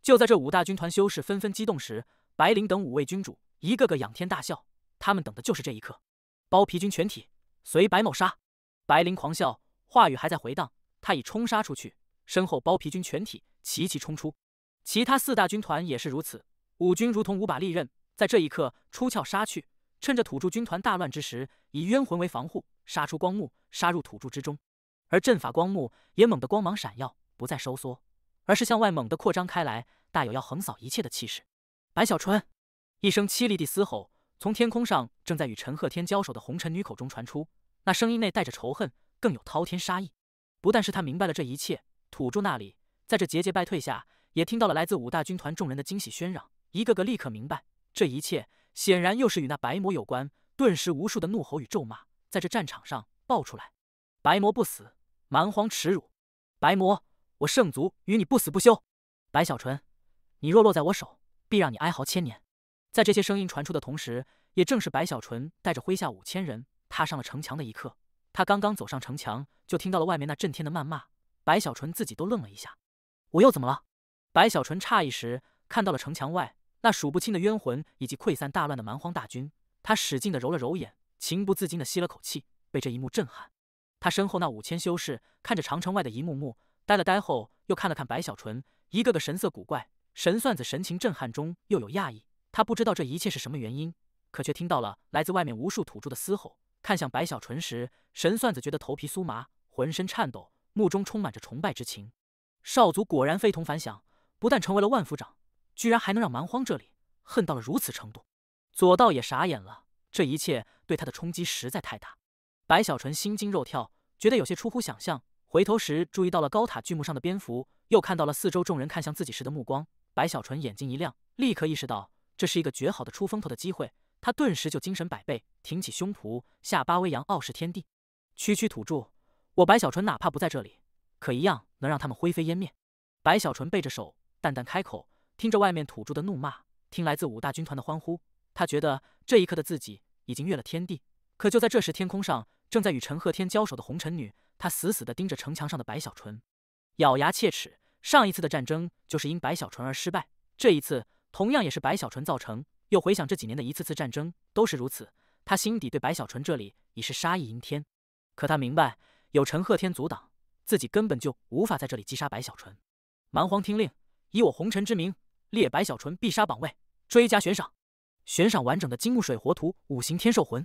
就在这五大军团修士纷纷激动时，白灵等五位君主。一个个仰天大笑，他们等的就是这一刻。包皮军全体随白某杀！白灵狂笑，话语还在回荡，他已冲杀出去，身后包皮军全体齐齐冲出。其他四大军团也是如此，五军如同五把利刃，在这一刻出鞘杀去。趁着土著军团大乱之时，以冤魂为防护，杀出光幕，杀入土著之中。而阵法光幕也猛地光芒闪耀，不再收缩，而是向外猛地扩张开来，大有要横扫一切的气势。白小春。一声凄厉地嘶吼从天空上正在与陈鹤天交手的红尘女口中传出，那声音内带着仇恨，更有滔天杀意。不但是他明白了这一切，土著那里在这节节败退下，也听到了来自五大军团众人的惊喜喧嚷，一个个立刻明白这一切显然又是与那白魔有关，顿时无数的怒吼与咒骂在这战场上爆出来。白魔不死，蛮荒耻辱！白魔，我圣族与你不死不休！白小纯，你若落在我手，必让你哀嚎千年！在这些声音传出的同时，也正是白小纯带着麾下五千人踏上了城墙的一刻。他刚刚走上城墙，就听到了外面那震天的谩骂。白小纯自己都愣了一下：“我又怎么了？”白小纯诧异时，看到了城墙外那数不清的冤魂以及溃散大乱的蛮荒大军。他使劲地揉了揉眼，情不自禁地吸了口气，被这一幕震撼。他身后那五千修士看着长城外的一幕幕，呆了呆后，又看了看白小纯，一个个神色古怪。神算子神情震撼中又有讶异。他不知道这一切是什么原因，可却听到了来自外面无数土著的嘶吼。看向白小纯时，神算子觉得头皮酥麻，浑身颤抖，目中充满着崇拜之情。少族果然非同凡响，不但成为了万夫长，居然还能让蛮荒这里恨到了如此程度。左道也傻眼了，这一切对他的冲击实在太大。白小纯心惊肉跳，觉得有些出乎想象。回头时，注意到了高塔巨幕上的蝙蝠，又看到了四周众人看向自己时的目光。白小纯眼睛一亮，立刻意识到。这是一个绝好的出风头的机会，他顿时就精神百倍，挺起胸脯，下巴微扬，傲视天地。区区土著，我白小纯哪怕不在这里，可一样能让他们灰飞烟灭。白小纯背着手，淡淡开口，听着外面土著的怒骂，听来自五大军团的欢呼，他觉得这一刻的自己已经越了天地。可就在这时，天空上正在与陈鹤天交手的红尘女，她死死地盯着城墙上的白小纯，咬牙切齿。上一次的战争就是因白小纯而失败，这一次。同样也是白小纯造成，又回想这几年的一次次战争都是如此，他心底对白小纯这里已是杀意盈天。可他明白，有陈鹤天阻挡，自己根本就无法在这里击杀白小纯。蛮荒听令，以我红尘之名列白小纯必杀榜位，追加悬赏，悬赏完整的金木水火土五行天兽魂，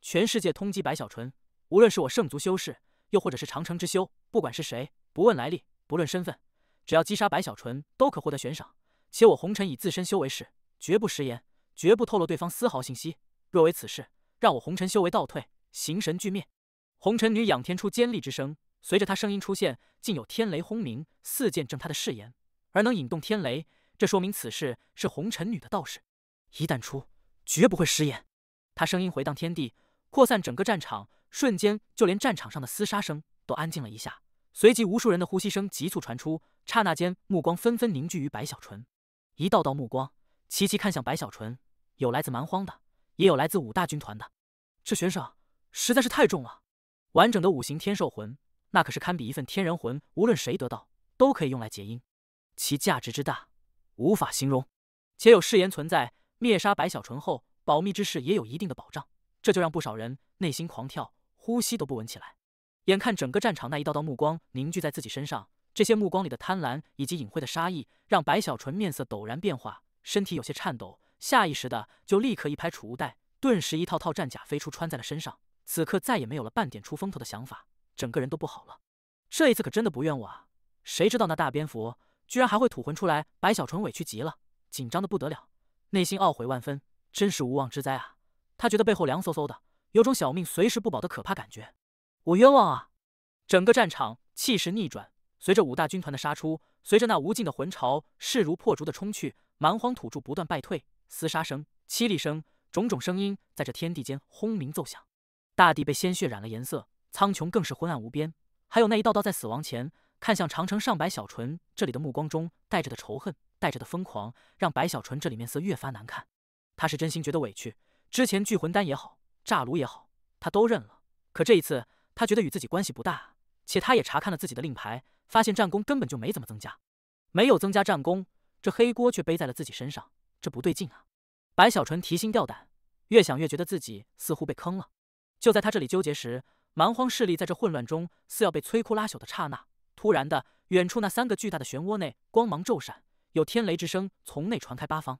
全世界通缉白小纯。无论是我圣族修士，又或者是长城之修，不管是谁，不问来历，不论身份，只要击杀白小纯，都可获得悬赏。且我红尘以自身修为是绝不食言，绝不透露对方丝毫信息。若为此事，让我红尘修为倒退，形神俱灭。红尘女仰天出尖利之声，随着她声音出现，竟有天雷轰鸣，似见证她的誓言。而能引动天雷，这说明此事是红尘女的道士，一旦出，绝不会食言。她声音回荡天地，扩散整个战场，瞬间就连战场上的厮杀声都安静了一下。随即无数人的呼吸声急促传出，刹那间目光纷纷凝聚于白小纯。一道道目光齐齐看向白小纯，有来自蛮荒的，也有来自五大军团的。这悬赏实在是太重了！完整的五行天兽魂，那可是堪比一份天人魂，无论谁得到，都可以用来结婴，其价值之大，无法形容。且有誓言存在，灭杀白小纯后，保密之事也有一定的保障，这就让不少人内心狂跳，呼吸都不稳起来。眼看整个战场那一道道目光凝聚在自己身上。这些目光里的贪婪以及隐晦的杀意，让白小纯面色陡然变化，身体有些颤抖，下意识的就立刻一拍储物袋，顿时一套套战甲飞出，穿在了身上。此刻再也没有了半点出风头的想法，整个人都不好了。这一次可真的不怨我啊！谁知道那大蝙蝠居然还会吐魂出来？白小纯委屈极了，紧张的不得了，内心懊悔万分，真是无妄之灾啊！他觉得背后凉飕飕的，有种小命随时不保的可怕感觉。我冤枉啊！整个战场气势逆转。随着五大军团的杀出，随着那无尽的魂潮势如破竹的冲去，蛮荒土著不断败退，厮杀声、凄厉声，种种声音在这天地间轰鸣奏响，大地被鲜血染了颜色，苍穹更是昏暗无边。还有那一道道在死亡前看向长城上白小纯这里的目光中带着的仇恨，带着的疯狂，让白小纯这里面色越发难看。他是真心觉得委屈，之前聚魂丹也好，炸炉也好，他都认了，可这一次他觉得与自己关系不大。且他也查看了自己的令牌，发现战功根本就没怎么增加，没有增加战功，这黑锅却背在了自己身上，这不对劲啊！白小纯提心吊胆，越想越觉得自己似乎被坑了。就在他这里纠结时，蛮荒势力在这混乱中似要被摧枯拉朽的刹那，突然的，远处那三个巨大的漩涡内光芒骤闪，有天雷之声从内传开八方，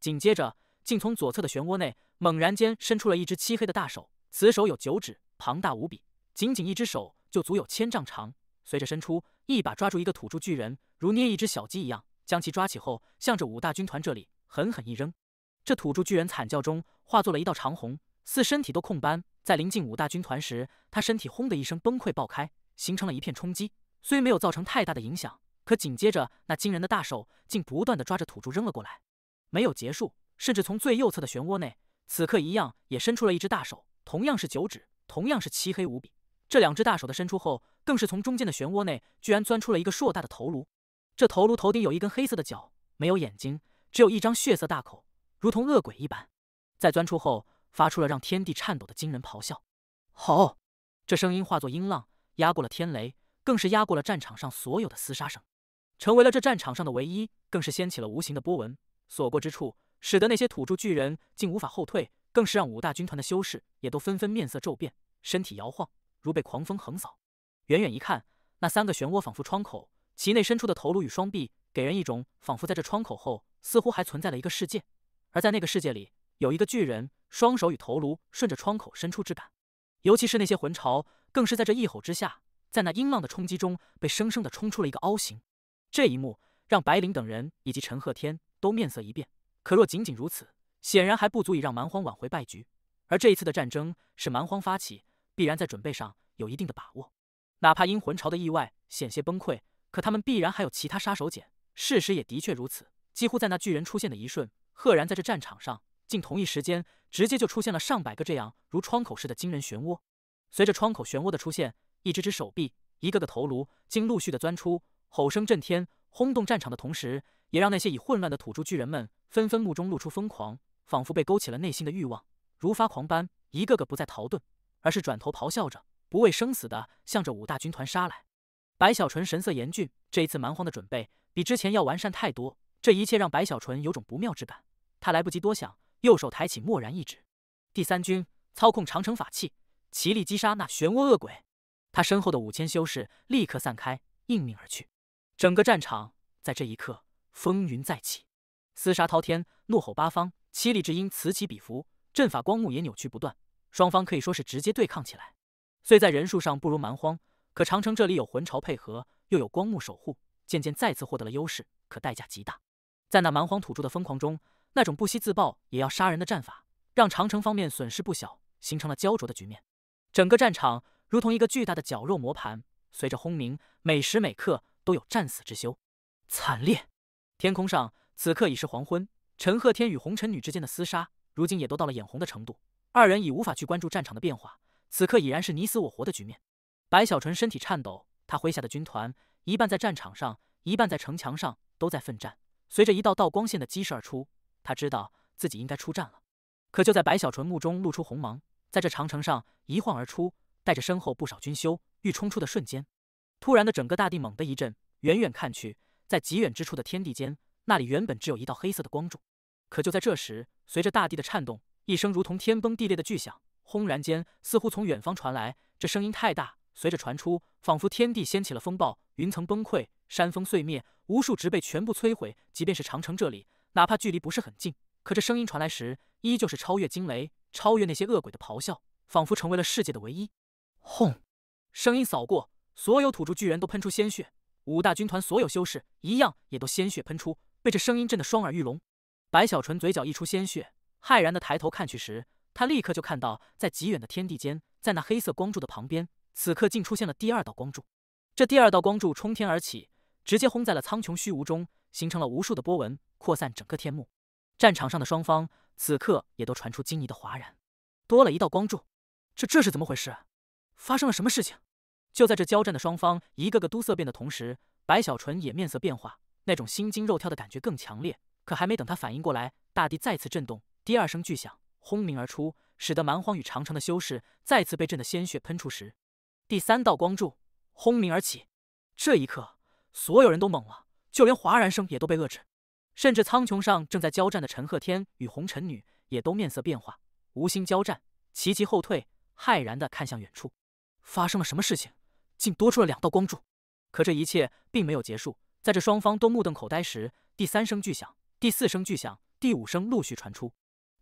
紧接着，竟从左侧的漩涡内猛然间伸出了一只漆黑的大手，此手有九指，庞大无比，仅仅一只手。就足有千丈长，随着伸出，一把抓住一个土著巨人，如捏一只小鸡一样，将其抓起后，向着五大军团这里狠狠一扔。这土著巨人惨叫中，化作了一道长虹，似身体都空般。在临近五大军团时，他身体轰的一声崩溃爆开，形成了一片冲击。虽没有造成太大的影响，可紧接着那惊人的大手竟不断的抓着土著扔了过来，没有结束，甚至从最右侧的漩涡内，此刻一样也伸出了一只大手，同样是九指，同样是漆黑无比。这两只大手的伸出后，更是从中间的漩涡内，居然钻出了一个硕大的头颅。这头颅头顶有一根黑色的角，没有眼睛，只有一张血色大口，如同恶鬼一般。在钻出后，发出了让天地颤抖的惊人咆哮。吼！这声音化作音浪，压过了天雷，更是压过了战场上所有的厮杀声，成为了这战场上的唯一，更是掀起了无形的波纹，所过之处，使得那些土著巨人竟无法后退，更是让五大军团的修士也都纷纷面色骤变，身体摇晃。如被狂风横扫，远远一看，那三个漩涡仿佛窗口，其内伸出的头颅与双臂，给人一种仿佛在这窗口后，似乎还存在了一个世界，而在那个世界里，有一个巨人，双手与头颅顺着窗口伸出之感。尤其是那些魂潮，更是在这一吼之下，在那音浪的冲击中，被生生的冲出了一个凹形。这一幕让白灵等人以及陈鹤天都面色一变。可若仅仅如此，显然还不足以让蛮荒挽回败局。而这一次的战争是蛮荒发起。必然在准备上有一定的把握，哪怕阴魂潮的意外险些崩溃，可他们必然还有其他杀手锏。事实也的确如此，几乎在那巨人出现的一瞬，赫然在这战场上，竟同一时间直接就出现了上百个这样如窗口似的惊人漩涡。随着窗口漩涡的出现，一只只手臂、一个个头颅竟陆续的钻出，吼声震天，轰动战场的同时，也让那些已混乱的土著巨人们纷纷目中露出疯狂，仿佛被勾起了内心的欲望，如发狂般，一个个不再逃遁。而是转头咆哮着，不畏生死的向着五大军团杀来。白小纯神色严峻，这一次蛮荒的准备比之前要完善太多，这一切让白小纯有种不妙之感。他来不及多想，右手抬起，蓦然一指：“第三军，操控长城法器，齐力击杀那漩涡恶鬼。”他身后的五千修士立刻散开，应命而去。整个战场在这一刻风云再起，厮杀滔天，怒吼八方，凄厉之音此起彼伏，阵法光幕也扭曲不断。双方可以说是直接对抗起来，虽在人数上不如蛮荒，可长城这里有魂潮配合，又有光幕守护，渐渐再次获得了优势，可代价极大。在那蛮荒土著的疯狂中，那种不惜自爆也要杀人的战法，让长城方面损失不小，形成了焦灼的局面。整个战场如同一个巨大的绞肉磨盘，随着轰鸣，每时每刻都有战死之休，惨烈。天空上此刻已是黄昏，陈鹤天与红尘女之间的厮杀，如今也都到了眼红的程度。二人已无法去关注战场的变化，此刻已然是你死我活的局面。白小纯身体颤抖，他麾下的军团一半在战场上，一半在城墙上，都在奋战。随着一道道光线的激射而出，他知道自己应该出战了。可就在白小纯目中露出红芒，在这长城上一晃而出，带着身后不少军修欲冲出的瞬间，突然的整个大地猛的一震。远远看去，在极远之处的天地间，那里原本只有一道黑色的光柱。可就在这时，随着大地的颤动。一声如同天崩地裂的巨响，轰然间似乎从远方传来。这声音太大，随着传出，仿佛天地掀起了风暴，云层崩溃，山峰碎灭，无数植被全部摧毁。即便是长城这里，哪怕距离不是很近，可这声音传来时，依旧是超越惊雷，超越那些恶鬼的咆哮，仿佛成为了世界的唯一。轰！声音扫过，所有土著巨人都喷出鲜血，五大军团所有修士一样也都鲜血喷出，被这声音震得双耳欲聋。白小纯嘴角溢出鲜血。骇然的抬头看去时，他立刻就看到，在极远的天地间，在那黑色光柱的旁边，此刻竟出现了第二道光柱。这第二道光柱冲天而起，直接轰在了苍穹虚无中，形成了无数的波纹，扩散整个天幕。战场上的双方此刻也都传出惊疑的哗然。多了一道光柱，这这是怎么回事？发生了什么事情？就在这交战的双方一个个都色变的同时，白小纯也面色变化，那种心惊肉跳的感觉更强烈。可还没等他反应过来，大地再次震动。第二声巨响轰鸣而出，使得蛮荒与长城的修士再次被震得鲜血喷出时，第三道光柱轰鸣而起。这一刻，所有人都懵了，就连哗然声也都被遏制。甚至苍穹上正在交战的陈鹤天与红尘女也都面色变化，无心交战，齐齐后退，骇然地看向远处，发生了什么事情？竟多出了两道光柱？可这一切并没有结束，在这双方都目瞪口呆时，第三声巨响、第四声巨响、第五声陆续传出。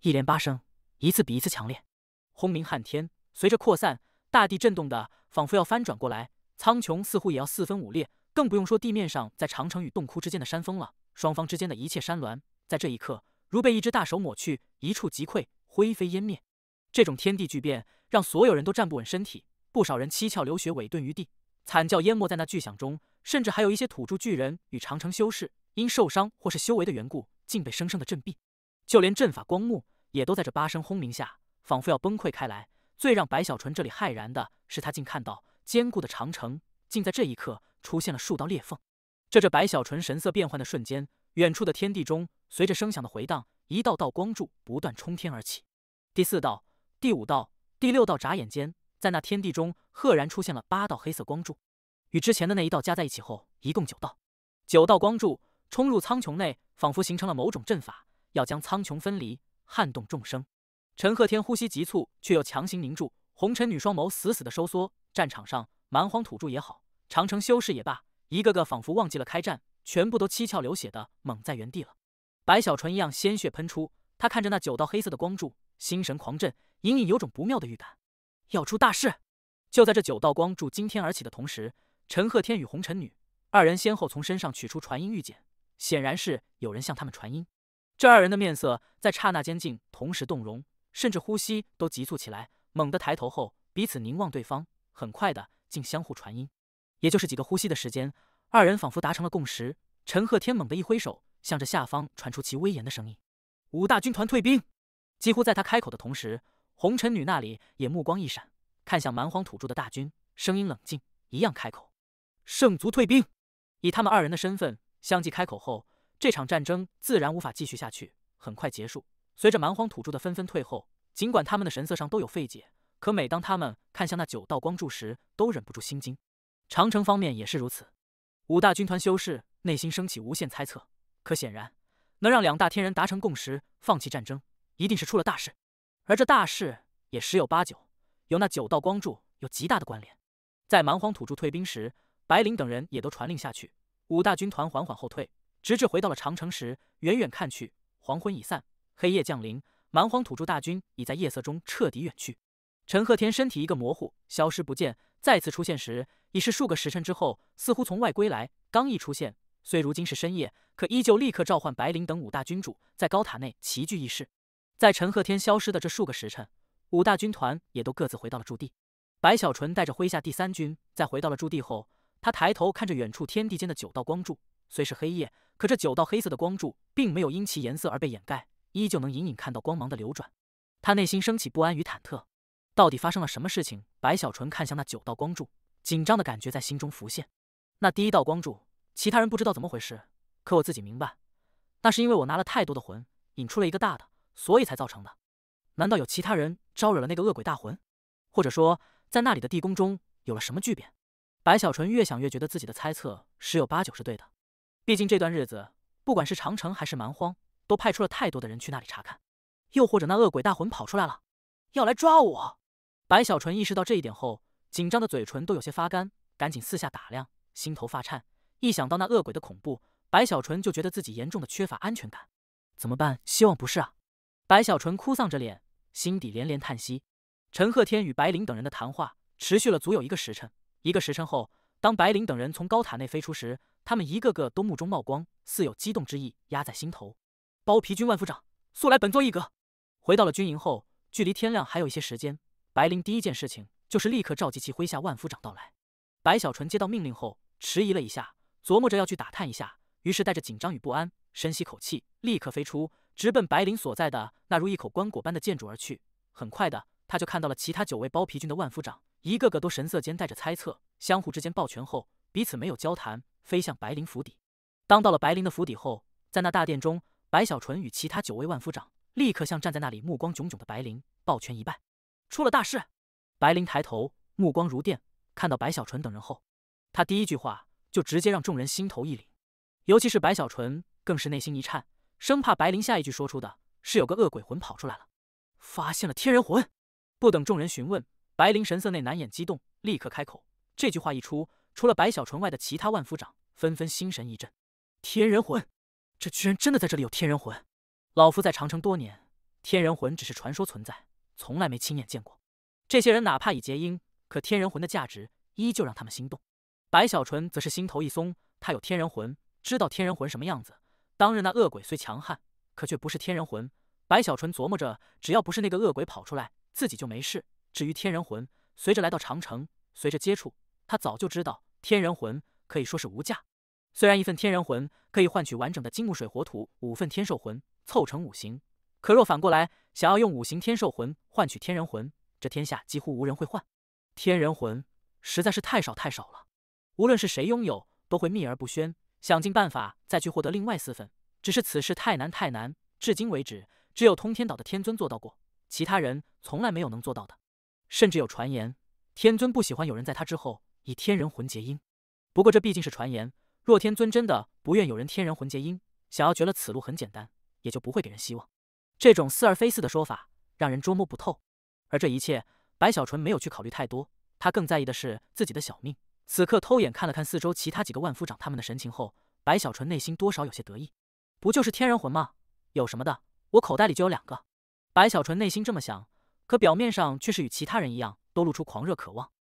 一连八声，一次比一次强烈，轰鸣撼天。随着扩散，大地震动的仿佛要翻转过来，苍穹似乎也要四分五裂。更不用说地面上在长城与洞窟之间的山峰了，双方之间的一切山峦，在这一刻如被一只大手抹去，一触即溃，灰飞烟灭。这种天地巨变，让所有人都站不稳身体，不少人七窍流血，委顿于地，惨叫淹没在那巨响中。甚至还有一些土著巨人与长城修士，因受伤或是修为的缘故，竟被生生的震毙。就连阵法光幕。也都在这八声轰鸣下，仿佛要崩溃开来。最让白小纯这里骇然的是，他竟看到坚固的长城竟在这一刻出现了数道裂缝。这这白小纯神色变幻的瞬间，远处的天地中，随着声响的回荡，一道道光柱不断冲天而起。第四道、第五道、第六道，眨眼间，在那天地中赫然出现了八道黑色光柱，与之前的那一道加在一起后，一共九道。九道光柱冲入苍穹内，仿佛形成了某种阵法，要将苍穹分离。撼动众生，陈鹤天呼吸急促，却又强行凝住。红尘女双眸死死的收缩。战场上，蛮荒土著也好，长城修士也罢，一个个仿佛忘记了开战，全部都七窍流血的猛在原地了。白小纯一样，鲜血喷出。他看着那九道黑色的光柱，心神狂震，隐隐有种不妙的预感，要出大事。就在这九道光柱惊天而起的同时，陈鹤天与红尘女二人先后从身上取出传音玉简，显然是有人向他们传音。这二人的面色在刹那间竟同时动容，甚至呼吸都急促起来。猛地抬头后，彼此凝望对方，很快的竟相互传音。也就是几个呼吸的时间，二人仿佛达成了共识。陈赫天猛地一挥手，向着下方传出其威严的声音：“五大军团退兵！”几乎在他开口的同时，红尘女那里也目光一闪，看向蛮荒土著的大军，声音冷静，一样开口：“圣族退兵！”以他们二人的身份，相继开口后。这场战争自然无法继续下去，很快结束。随着蛮荒土著的纷纷退后，尽管他们的神色上都有费解，可每当他们看向那九道光柱时，都忍不住心惊。长城方面也是如此，五大军团修士内心升起无限猜测。可显然，能让两大天人达成共识，放弃战争，一定是出了大事。而这大事也十有八九有那九道光柱有极大的关联。在蛮荒土著退兵时，白灵等人也都传令下去，五大军团缓缓后退。直至回到了长城时，远远看去，黄昏已散，黑夜降临，蛮荒土著大军已在夜色中彻底远去。陈鹤天身体一个模糊，消失不见，再次出现时已是数个时辰之后，似乎从外归来。刚一出现，虽如今是深夜，可依旧立刻召唤白灵等五大君主在高塔内齐聚议事。在陈鹤天消失的这数个时辰，五大军团也都各自回到了驻地。白小纯带着麾下第三军在回到了驻地后，他抬头看着远处天地间的九道光柱。虽是黑夜，可这九道黑色的光柱并没有因其颜色而被掩盖，依旧能隐隐看到光芒的流转。他内心升起不安与忐忑，到底发生了什么事情？白小纯看向那九道光柱，紧张的感觉在心中浮现。那第一道光柱，其他人不知道怎么回事，可我自己明白，那是因为我拿了太多的魂，引出了一个大的，所以才造成的。难道有其他人招惹了那个恶鬼大魂？或者说，在那里的地宫中有了什么巨变？白小纯越想越觉得自己的猜测十有八九是对的。毕竟这段日子，不管是长城还是蛮荒，都派出了太多的人去那里查看，又或者那恶鬼大魂跑出来了，要来抓我。白小纯意识到这一点后，紧张的嘴唇都有些发干，赶紧四下打量，心头发颤。一想到那恶鬼的恐怖，白小纯就觉得自己严重的缺乏安全感。怎么办？希望不是啊！白小纯哭丧着脸，心底连连叹息。陈鹤天与白灵等人的谈话持续了足有一个时辰。一个时辰后，当白灵等人从高塔内飞出时。他们一个个都目中冒光，似有激动之意压在心头。包皮军万夫长速来本座一阁。回到了军营后，距离天亮还有一些时间。白灵第一件事情就是立刻召集其麾下万夫长到来。白小纯接到命令后，迟疑了一下，琢磨着要去打探一下，于是带着紧张与不安，深吸口气，立刻飞出，直奔白灵所在的那如一口棺椁般的建筑而去。很快的，他就看到了其他九位包皮军的万夫长，一个个都神色间带着猜测，相互之间抱拳后。彼此没有交谈，飞向白灵府邸。当到了白灵的府邸后，在那大殿中，白小纯与其他九位万夫长立刻向站在那里目光炯炯的白灵抱拳一拜。出了大事！白灵抬头，目光如电，看到白小纯等人后，他第一句话就直接让众人心头一凛，尤其是白小纯，更是内心一颤，生怕白灵下一句说出的是有个恶鬼魂跑出来了，发现了天人魂。不等众人询问，白灵神色内难掩激动，立刻开口。这句话一出。除了白小纯外的其他万夫长纷纷心神一震，天人魂，这居然真的在这里有天人魂！老夫在长城多年，天人魂只是传说存在，从来没亲眼见过。这些人哪怕已结婴，可天人魂的价值依旧让他们心动。白小纯则是心头一松，他有天人魂，知道天人魂什么样子。当日那恶鬼虽强悍，可却不是天人魂。白小纯琢磨着，只要不是那个恶鬼跑出来，自己就没事。至于天人魂，随着来到长城，随着接触。他早就知道，天人魂可以说是无价。虽然一份天人魂可以换取完整的金木水火土五份天兽魂，凑成五行，可若反过来想要用五行天兽魂换取天人魂，这天下几乎无人会换。天人魂实在是太少太少了，无论是谁拥有，都会秘而不宣，想尽办法再去获得另外四份。只是此事太难太难，至今为止，只有通天岛的天尊做到过，其他人从来没有能做到的。甚至有传言，天尊不喜欢有人在他之后。以天人魂结姻，不过这毕竟是传言。若天尊真的不愿有人天人魂结姻，想要绝了此路很简单，也就不会给人希望。这种似而非似的说法，让人捉摸不透。而这一切，白小纯没有去考虑太多，他更在意的是自己的小命。此刻偷眼看了看四周其他几个万夫长他们的神情后，白小纯内心多少有些得意。不就是天人魂吗？有什么的？我口袋里就有两个。白小纯内心这么想，可表面上却是与其他人一样，都露出狂热渴望。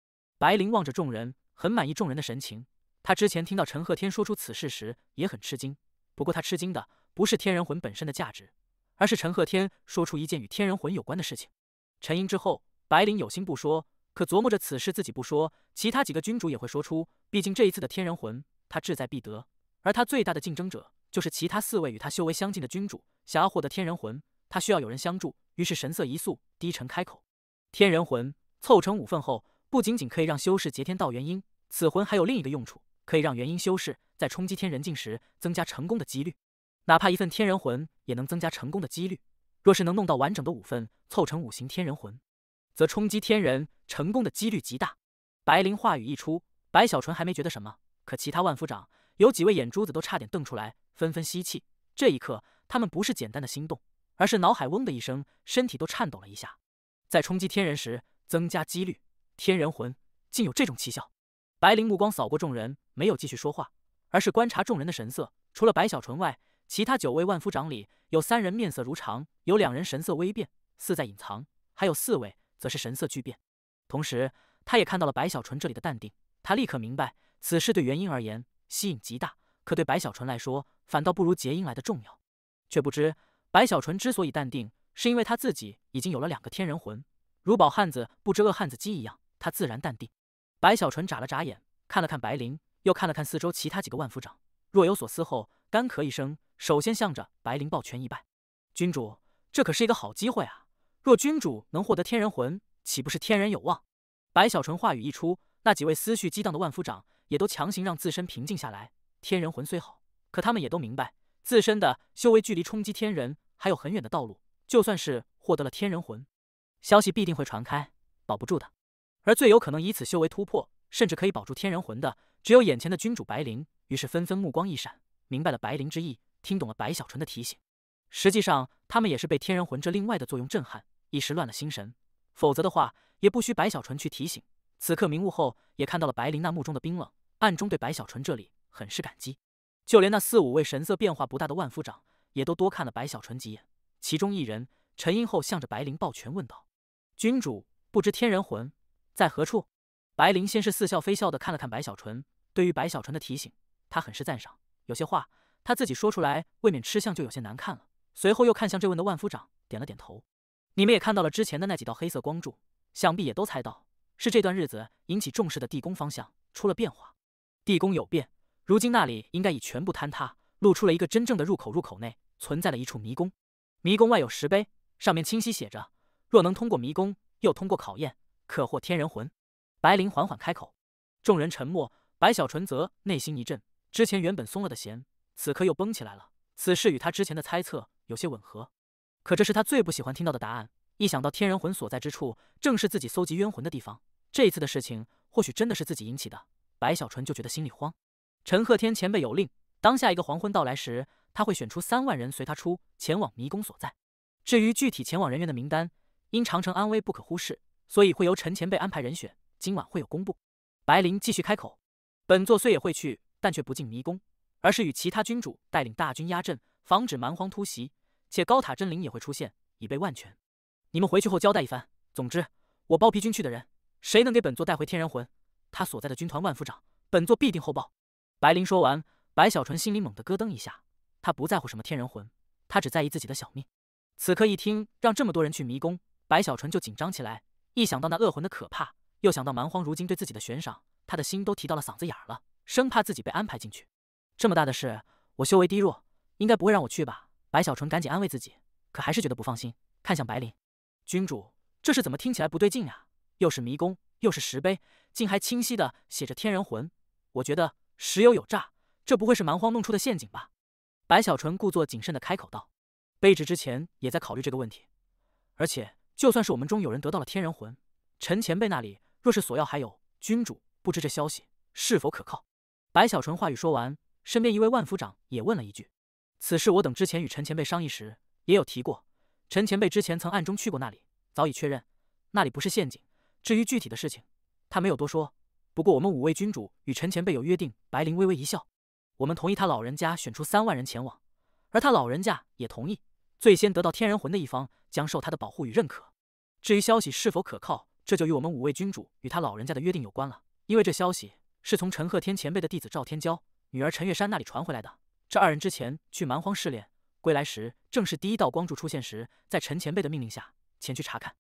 白灵望着众人，很满意众人的神情。他之前听到陈鹤天说出此事时，也很吃惊。不过他吃惊的不是天人魂本身的价值，而是陈鹤天说出一件与天人魂有关的事情。沉吟之后，白灵有心不说，可琢磨着此事自己不说，其他几个君主也会说出。毕竟这一次的天人魂，他志在必得。而他最大的竞争者就是其他四位与他修为相近的君主。想要获得天人魂，他需要有人相助。于是神色一肃，低沉开口：“天人魂凑成五份后。”不仅仅可以让修士劫天道元婴，此魂还有另一个用处，可以让元婴修士在冲击天人境时增加成功的几率。哪怕一份天人魂也能增加成功的几率。若是能弄到完整的五份，凑成五行天人魂，则冲击天人成功的几率极大。白灵话语一出，白小纯还没觉得什么，可其他万夫长有几位眼珠子都差点瞪出来，纷纷吸气。这一刻，他们不是简单的心动，而是脑海嗡的一声，身体都颤抖了一下。在冲击天人时增加几率。天人魂竟有这种奇效，白灵目光扫过众人，没有继续说话，而是观察众人的神色。除了白小纯外，其他九位万夫长里有三人面色如常，有两人神色微变，似在隐藏，还有四位则是神色巨变。同时，他也看到了白小纯这里的淡定，他立刻明白此事对元婴而言吸引极大，可对白小纯来说，反倒不如结婴来的重要。却不知白小纯之所以淡定，是因为他自己已经有了两个天人魂，如饱汉子不知饿汉子饥一样。他自然淡定，白小纯眨了眨眼，看了看白灵，又看了看四周其他几个万夫长，若有所思后，干咳一声，首先向着白灵抱拳一拜：“君主，这可是一个好机会啊！若君主能获得天人魂，岂不是天人有望？”白小纯话语一出，那几位思绪激荡的万夫长也都强行让自身平静下来。天人魂虽好，可他们也都明白，自身的修为距离冲击天人还有很远的道路，就算是获得了天人魂，消息必定会传开，保不住的。而最有可能以此修为突破，甚至可以保住天人魂的，只有眼前的君主白灵。于是纷纷目光一闪，明白了白灵之意，听懂了白小纯的提醒。实际上，他们也是被天人魂这另外的作用震撼，一时乱了心神。否则的话，也不需白小纯去提醒。此刻明悟后，也看到了白灵那目中的冰冷，暗中对白小纯这里很是感激。就连那四五位神色变化不大的万夫长，也都多看了白小纯几眼。其中一人沉吟后，向着白灵抱拳问道：“君主，不知天人魂？”在何处？白灵先是似笑非笑的看了看白小纯，对于白小纯的提醒，他很是赞赏。有些话他自己说出来，未免吃相就有些难看了。随后又看向这问的万夫长，点了点头。你们也看到了之前的那几道黑色光柱，想必也都猜到，是这段日子引起重视的地宫方向出了变化。地宫有变，如今那里应该已全部坍塌，露出了一个真正的入口。入口内存在了一处迷宫，迷宫外有石碑，上面清晰写着：若能通过迷宫，又通过考验。可获天人魂，白灵缓缓开口，众人沉默。白小纯则内心一震，之前原本松了的弦，此刻又绷起来了。此事与他之前的猜测有些吻合，可这是他最不喜欢听到的答案。一想到天人魂所在之处正是自己搜集冤魂的地方，这一次的事情或许真的是自己引起的，白小纯就觉得心里慌。陈鹤天前辈有令，当下一个黄昏到来时，他会选出三万人随他出，前往迷宫所在。至于具体前往人员的名单，因长城安危不可忽视。所以会由陈前辈安排人选，今晚会有公布。白灵继续开口：“本座虽也会去，但却不进迷宫，而是与其他君主带领大军压阵，防止蛮荒突袭。且高塔真灵也会出现，以备万全。你们回去后交代一番。总之，我包皮军去的人，谁能给本座带回天人魂，他所在的军团万夫长，本座必定厚报。”白灵说完，白小纯心里猛地咯噔一下。他不在乎什么天人魂，他只在意自己的小命。此刻一听让这么多人去迷宫，白小纯就紧张起来。一想到那恶魂的可怕，又想到蛮荒如今对自己的悬赏，他的心都提到了嗓子眼儿了，生怕自己被安排进去。这么大的事，我修为低弱，应该不会让我去吧？白小纯赶紧安慰自己，可还是觉得不放心，看向白灵君主：“这事怎么听起来不对劲呀？又是迷宫，又是石碑，竟还清晰的写着天人魂。我觉得石油有诈，这不会是蛮荒弄出的陷阱吧？”白小纯故作谨慎的开口道：“卑职之前也在考虑这个问题，而且……”就算是我们中有人得到了天人魂，陈前辈那里若是索要，还有君主不知这消息是否可靠。白小纯话语说完，身边一位万夫长也问了一句：“此事我等之前与陈前辈商议时也有提过，陈前辈之前曾暗中去过那里，早已确认那里不是陷阱。至于具体的事情，他没有多说。不过我们五位君主与陈前辈有约定。”白灵微微一笑：“我们同意他老人家选出三万人前往，而他老人家也同意。”最先得到天人魂的一方将受他的保护与认可。至于消息是否可靠，这就与我们五位君主与他老人家的约定有关了。因为这消息是从陈鹤天前辈的弟子赵天骄女儿陈月山那里传回来的。这二人之前去蛮荒试炼归来时，正是第一道光柱出现时，在陈前辈的命令下前去查看。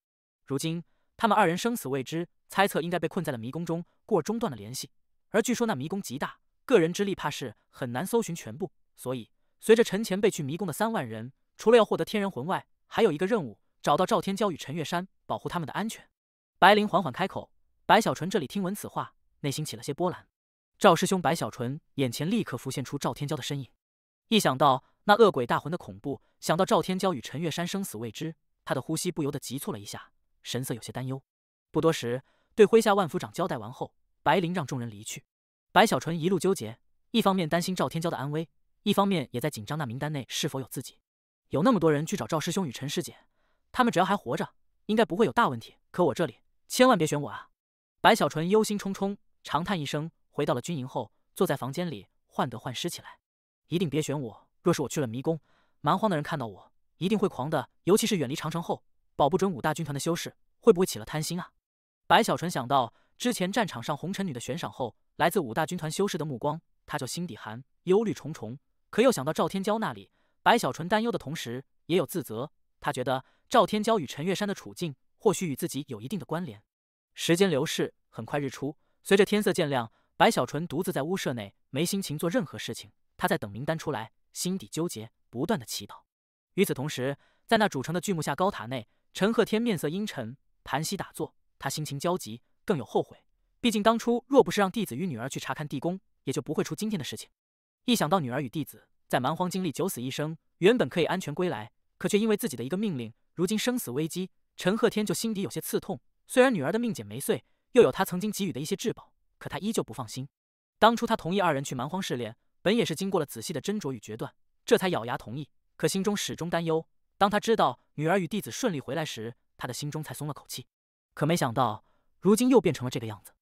如今他们二人生死未知，猜测应该被困在了迷宫中，故而中断了联系。而据说那迷宫极大，个人之力怕是很难搜寻全部，所以随着陈前辈去迷宫的三万人。除了要获得天人魂外，还有一个任务，找到赵天骄与陈月山，保护他们的安全。白灵缓缓开口。白小纯这里听闻此话，内心起了些波澜。赵师兄，白小纯眼前立刻浮现出赵天骄的身影。一想到那恶鬼大魂的恐怖，想到赵天骄与陈月山生死未知，他的呼吸不由得急促了一下，神色有些担忧。不多时，对麾下万夫长交代完后，白灵让众人离去。白小纯一路纠结，一方面担心赵天骄的安危，一方面也在紧张那名单内是否有自己。有那么多人去找赵师兄与陈师姐，他们只要还活着，应该不会有大问题。可我这里千万别选我啊！白小纯忧心忡忡，长叹一声，回到了军营后，坐在房间里患得患失起来。一定别选我！若是我去了迷宫，蛮荒的人看到我，一定会狂的。尤其是远离长城后，保不准五大军团的修士会不会起了贪心啊！白小纯想到之前战场上红尘女的悬赏，后来自五大军团修士的目光，他就心底寒，忧虑重重。可又想到赵天骄那里。白小纯担忧的同时，也有自责。他觉得赵天娇与陈月山的处境，或许与自己有一定的关联。时间流逝，很快日出。随着天色渐亮，白小纯独自在屋舍内，没心情做任何事情。他在等名单出来，心底纠结，不断的祈祷。与此同时，在那主城的巨木下高塔内，陈鹤天面色阴沉，盘膝打坐。他心情焦急，更有后悔。毕竟当初若不是让弟子与女儿去查看地宫，也就不会出今天的事情。一想到女儿与弟子，在蛮荒经历九死一生，原本可以安全归来，可却因为自己的一个命令，如今生死危机。陈鹤天就心底有些刺痛。虽然女儿的命简没碎，又有他曾经给予的一些至宝，可他依旧不放心。当初他同意二人去蛮荒试炼，本也是经过了仔细的斟酌与决断，这才咬牙同意。可心中始终担忧。当他知道女儿与弟子顺利回来时，他的心中才松了口气。可没想到，如今又变成了这个样子。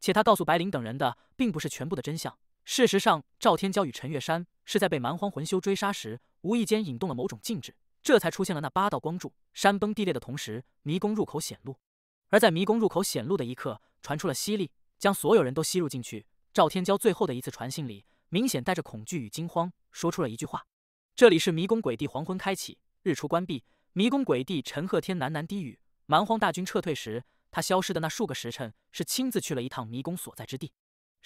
且他告诉白灵等人的，并不是全部的真相。事实上，赵天骄与陈月山是在被蛮荒魂修追杀时，无意间引动了某种禁制，这才出现了那八道光柱。山崩地裂的同时，迷宫入口显露。而在迷宫入口显露的一刻，传出了吸力，将所有人都吸入进去。赵天骄最后的一次传信里，明显带着恐惧与惊慌，说出了一句话：“这里是迷宫鬼地，黄昏开启，日出关闭。”迷宫鬼地，陈赫天喃喃低语。蛮荒大军撤退时，他消失的那数个时辰，是亲自去了一趟迷宫所在之地。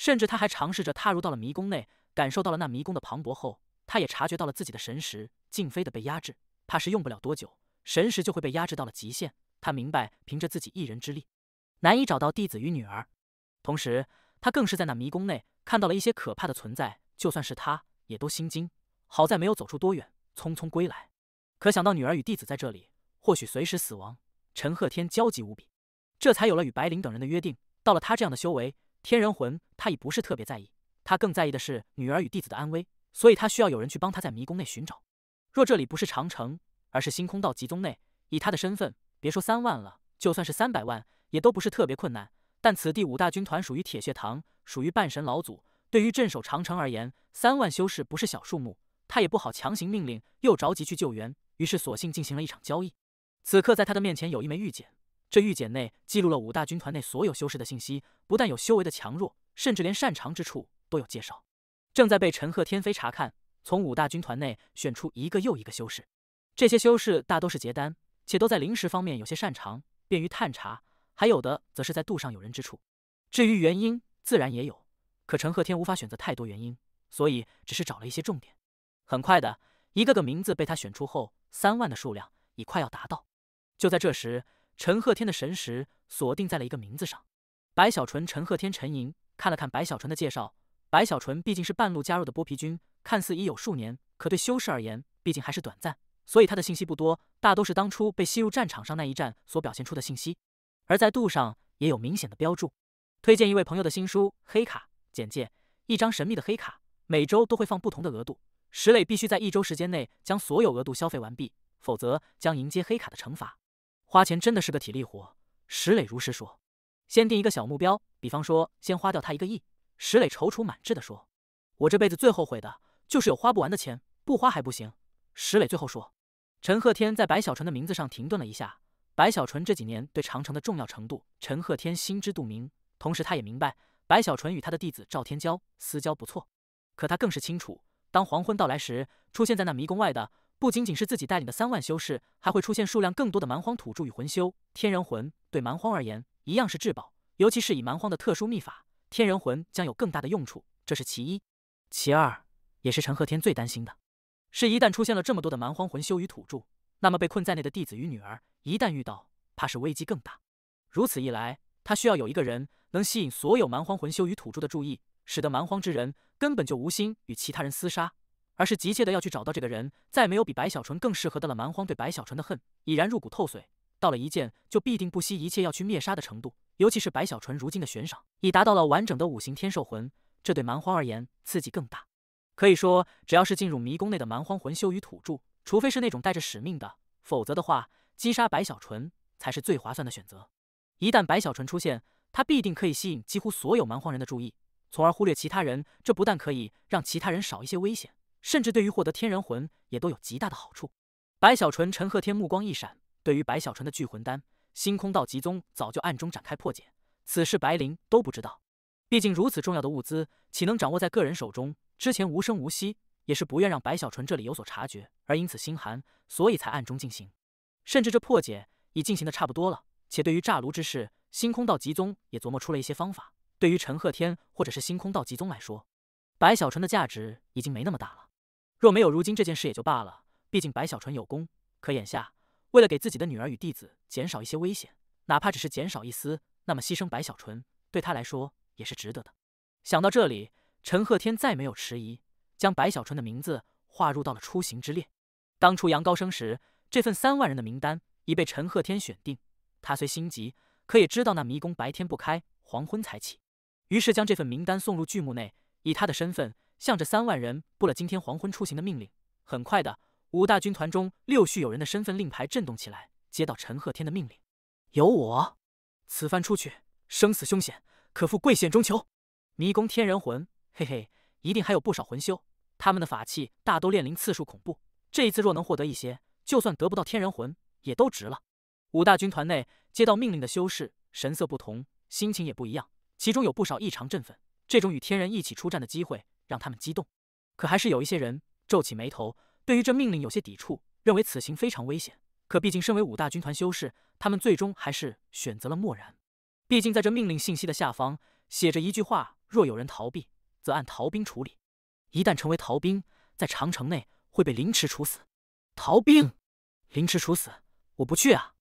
甚至他还尝试着踏入到了迷宫内，感受到了那迷宫的磅礴后，他也察觉到了自己的神识竟飞的被压制，怕是用不了多久，神识就会被压制到了极限。他明白，凭着自己一人之力，难以找到弟子与女儿。同时，他更是在那迷宫内看到了一些可怕的存在，就算是他，也都心惊。好在没有走出多远，匆匆归来。可想到女儿与弟子在这里，或许随时死亡，陈鹤天焦急无比，这才有了与白灵等人的约定。到了他这样的修为。天人魂，他已不是特别在意，他更在意的是女儿与弟子的安危，所以他需要有人去帮他在迷宫内寻找。若这里不是长城，而是星空道集宗内，以他的身份，别说三万了，就算是三百万，也都不是特别困难。但此地五大军团属于铁血堂，属于半神老祖，对于镇守长城而言，三万修士不是小数目，他也不好强行命令，又着急去救援，于是索性进行了一场交易。此刻在他的面前有一枚玉简。这玉简内记录了五大军团内所有修士的信息，不但有修为的强弱，甚至连擅长之处都有介绍。正在被陈赫天飞查看，从五大军团内选出一个又一个修士。这些修士大都是结丹，且都在灵石方面有些擅长，便于探查。还有的则是在度上有人之处，至于原因自然也有。可陈赫天无法选择太多原因，所以只是找了一些重点。很快的，一个个名字被他选出后，三万的数量已快要达到。就在这时。陈鹤天的神识锁定在了一个名字上，白小纯。陈鹤天陈莹看了看白小纯的介绍。白小纯毕竟是半路加入的剥皮军，看似已有数年，可对修士而言，毕竟还是短暂，所以他的信息不多，大都是当初被吸入战场上那一战所表现出的信息。而在度上也有明显的标注，推荐一位朋友的新书黑卡简介，一张神秘的黑卡，每周都会放不同的额度，石磊必须在一周时间内将所有额度消费完毕，否则将迎接黑卡的惩罚。花钱真的是个体力活，石磊如实说。先定一个小目标，比方说先花掉他一个亿。石磊踌躇满志地说：“我这辈子最后悔的就是有花不完的钱，不花还不行。”石磊最后说。陈鹤天在白小纯的名字上停顿了一下。白小纯这几年对长城的重要程度，陈鹤天心知肚明。同时，他也明白白小纯与他的弟子赵天骄私交不错。可他更是清楚，当黄昏到来时，出现在那迷宫外的。不仅仅是自己带领的三万修士，还会出现数量更多的蛮荒土著与魂修天人魂。对蛮荒而言，一样是至宝。尤其是以蛮荒的特殊秘法，天人魂将有更大的用处。这是其一，其二也是陈鹤天最担心的，是一旦出现了这么多的蛮荒魂修与土著，那么被困在内的弟子与女儿，一旦遇到，怕是危机更大。如此一来，他需要有一个人能吸引所有蛮荒魂修与土著的注意，使得蛮荒之人根本就无心与其他人厮杀。而是急切的要去找到这个人，再没有比白小纯更适合的了。蛮荒对白小纯的恨已然入骨透髓，到了一剑就必定不惜一切要去灭杀的程度。尤其是白小纯如今的悬赏已达到了完整的五行天兽魂，这对蛮荒而言刺激更大。可以说，只要是进入迷宫内的蛮荒魂修与土著，除非是那种带着使命的，否则的话，击杀白小纯才是最划算的选择。一旦白小纯出现，他必定可以吸引几乎所有蛮荒人的注意，从而忽略其他人。这不但可以让其他人少一些危险。甚至对于获得天人魂也都有极大的好处。白小纯、陈鹤天目光一闪，对于白小纯的聚魂丹，星空道极宗早就暗中展开破解，此事白灵都不知道。毕竟如此重要的物资，岂能掌握在个人手中？之前无声无息，也是不愿让白小纯这里有所察觉而因此心寒，所以才暗中进行。甚至这破解已进行的差不多了，且对于炸炉之事，星空道极宗也琢磨出了一些方法。对于陈鹤天或者是星空道极宗来说，白小纯的价值已经没那么大了。若没有如今这件事也就罢了，毕竟白小纯有功。可眼下，为了给自己的女儿与弟子减少一些危险，哪怕只是减少一丝，那么牺牲白小纯对他来说也是值得的。想到这里，陈鹤天再没有迟疑，将白小纯的名字划入到了出行之列。当初杨高升时，这份三万人的名单已被陈鹤天选定。他虽心急，可也知道那迷宫白天不开，黄昏才起，于是将这份名单送入剧目内，以他的身份。向着三万人布了今天黄昏出行的命令。很快的，五大军团中六序有人的身份令牌震动起来，接到陈鹤天的命令。有我，此番出去生死凶险，可负贵险中求。迷宫天人魂，嘿嘿，一定还有不少魂修，他们的法器大都炼灵次数恐怖。这一次若能获得一些，就算得不到天人魂，也都值了。五大军团内接到命令的修士神色不同，心情也不一样，其中有不少异常振奋，这种与天人一起出战的机会。让他们激动，可还是有一些人皱起眉头，对于这命令有些抵触，认为此行非常危险。可毕竟身为五大军团修士，他们最终还是选择了漠然。毕竟在这命令信息的下方写着一句话：“若有人逃避，则按逃兵处理。一旦成为逃兵，在长城内会被凌迟处死。”逃兵，凌迟处死，我不去啊！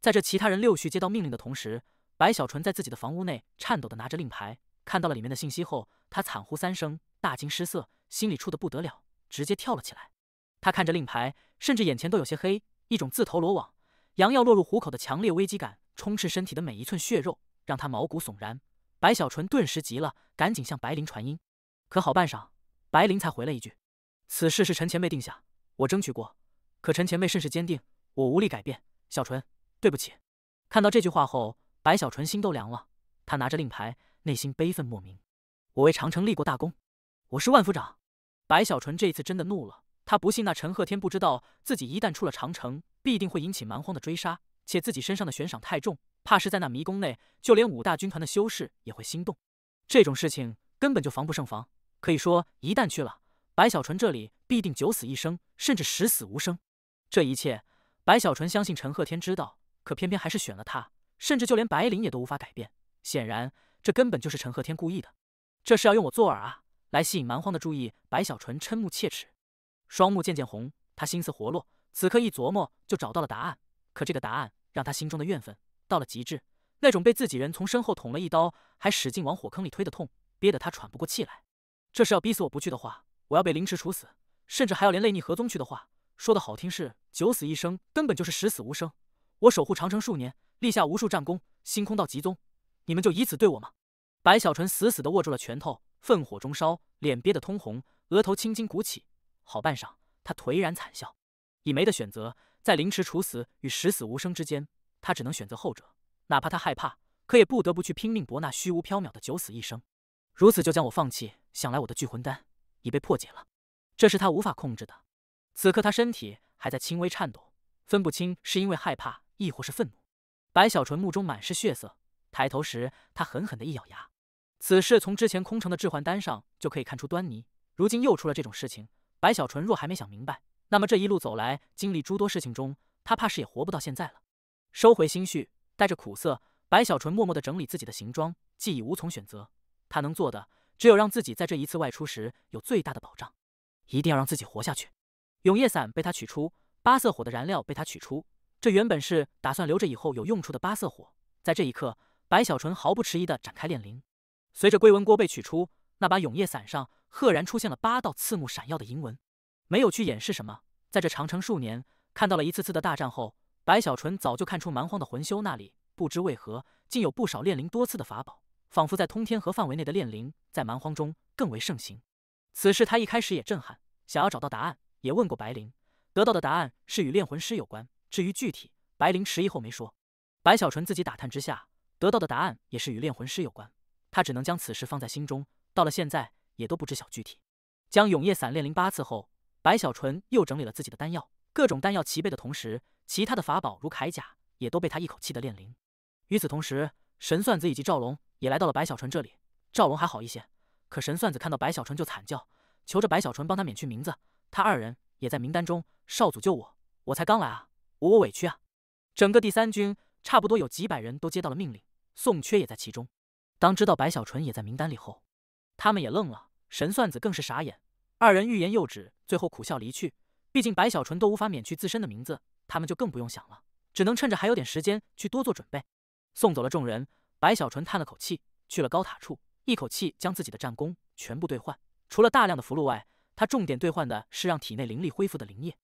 在这其他人陆续接到命令的同时，白小纯在自己的房屋内颤抖的拿着令牌。看到了里面的信息后，他惨呼三声，大惊失色，心里怵得不得了，直接跳了起来。他看着令牌，甚至眼前都有些黑，一种自投罗网、羊要落入虎口的强烈危机感充斥身体的每一寸血肉，让他毛骨悚然。白小纯顿时急了，赶紧向白灵传音。可好，半晌，白灵才回了一句：“此事是陈前辈定下，我争取过，可陈前辈甚是坚定，我无力改变。”小纯，对不起。看到这句话后，白小纯心都凉了。他拿着令牌。内心悲愤莫名，我为长城立过大功，我是万夫长。白小纯这次真的怒了，他不信那陈鹤天不知道自己一旦出了长城，必定会引起蛮荒的追杀，且自己身上的悬赏太重，怕是在那迷宫内，就连五大军团的修士也会心动。这种事情根本就防不胜防，可以说一旦去了，白小纯这里必定九死一生，甚至十死无生。这一切，白小纯相信陈鹤天知道，可偏偏还是选了他，甚至就连白灵也都无法改变。显然。这根本就是陈和天故意的，这是要用我作饵啊，来吸引蛮荒的注意。白小纯瞠目切齿，双目渐渐红。他心思活络，此刻一琢磨就找到了答案。可这个答案让他心中的怨愤到了极致，那种被自己人从身后捅了一刀，还使劲往火坑里推的痛，憋得他喘不过气来。这是要逼死我不去的话，我要被凌迟处死，甚至还要连累逆河宗去的话，说的好听是九死一生，根本就是十死无生。我守护长城数年，立下无数战功，星空道极宗。你们就以此对我吗？白小纯死死地握住了拳头，愤火中烧，脸憋得通红，额头青筋鼓起。好半晌，他颓然惨笑，已没得选择，在凌迟处死与十死无生之间，他只能选择后者。哪怕他害怕，可也不得不去拼命搏那虚无缥缈的九死一生。如此就将我放弃，想来我的聚魂丹已被破解了，这是他无法控制的。此刻他身体还在轻微颤抖，分不清是因为害怕亦或是愤怒。白小纯目中满是血色。抬头时，他狠狠地一咬牙。此事从之前空城的置换单上就可以看出端倪，如今又出了这种事情。白小纯若还没想明白，那么这一路走来经历诸多事情中，他怕是也活不到现在了。收回心绪，带着苦涩，白小纯默默地整理自己的行装，既已无从选择，他能做的只有让自己在这一次外出时有最大的保障，一定要让自己活下去。永夜伞被他取出，八色火的燃料被他取出。这原本是打算留着以后有用处的八色火，在这一刻。白小纯毫不迟疑地展开炼灵，随着龟纹锅被取出，那把永夜伞上赫然出现了八道刺目闪耀的银纹。没有去掩饰什么，在这长城数年，看到了一次次的大战后，白小纯早就看出蛮荒的魂修那里，不知为何竟有不少炼灵多次的法宝，仿佛在通天河范围内的炼灵，在蛮荒中更为盛行。此事他一开始也震撼，想要找到答案，也问过白灵，得到的答案是与炼魂师有关。至于具体，白灵迟疑后没说。白小纯自己打探之下。得到的答案也是与炼魂师有关，他只能将此事放在心中。到了现在，也都不知晓具体。将永夜散炼灵八次后，白小纯又整理了自己的丹药，各种丹药齐备的同时，其他的法宝如铠甲也都被他一口气的炼灵。与此同时，神算子以及赵龙也来到了白小纯这里。赵龙还好一些，可神算子看到白小纯就惨叫，求着白小纯帮他免去名字。他二人也在名单中。少主救我！我才刚来啊，我我委屈啊！整个第三军差不多有几百人都接到了命令。宋缺也在其中。当知道白小纯也在名单里后，他们也愣了，神算子更是傻眼，二人欲言又止，最后苦笑离去。毕竟白小纯都无法免去自身的名字，他们就更不用想了，只能趁着还有点时间去多做准备。送走了众人，白小纯叹了口气，去了高塔处，一口气将自己的战功全部兑换。除了大量的符箓外，他重点兑换的是让体内灵力恢复的灵液。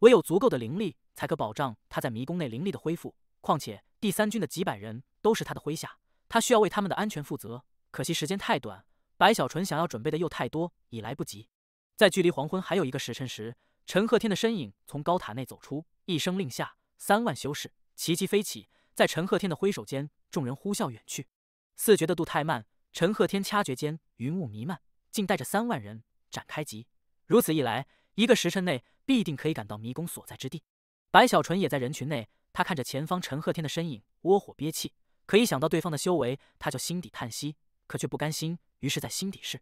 唯有足够的灵力，才可保障他在迷宫内灵力的恢复。况且。第三军的几百人都是他的麾下，他需要为他们的安全负责。可惜时间太短，白小纯想要准备的又太多，已来不及。在距离黄昏还有一个时辰时，陈鹤天的身影从高塔内走出，一声令下，三万修士齐齐飞起。在陈鹤天的挥手间，众人呼啸远去。四觉的度太慢，陈鹤天掐诀间，云雾弥漫，竟带着三万人展开急，如此一来，一个时辰内必定可以赶到迷宫所在之地。白小纯也在人群内。他看着前方陈鹤天的身影，窝火憋气，可一想到对方的修为，他就心底叹息，可却不甘心，于是，在心底是：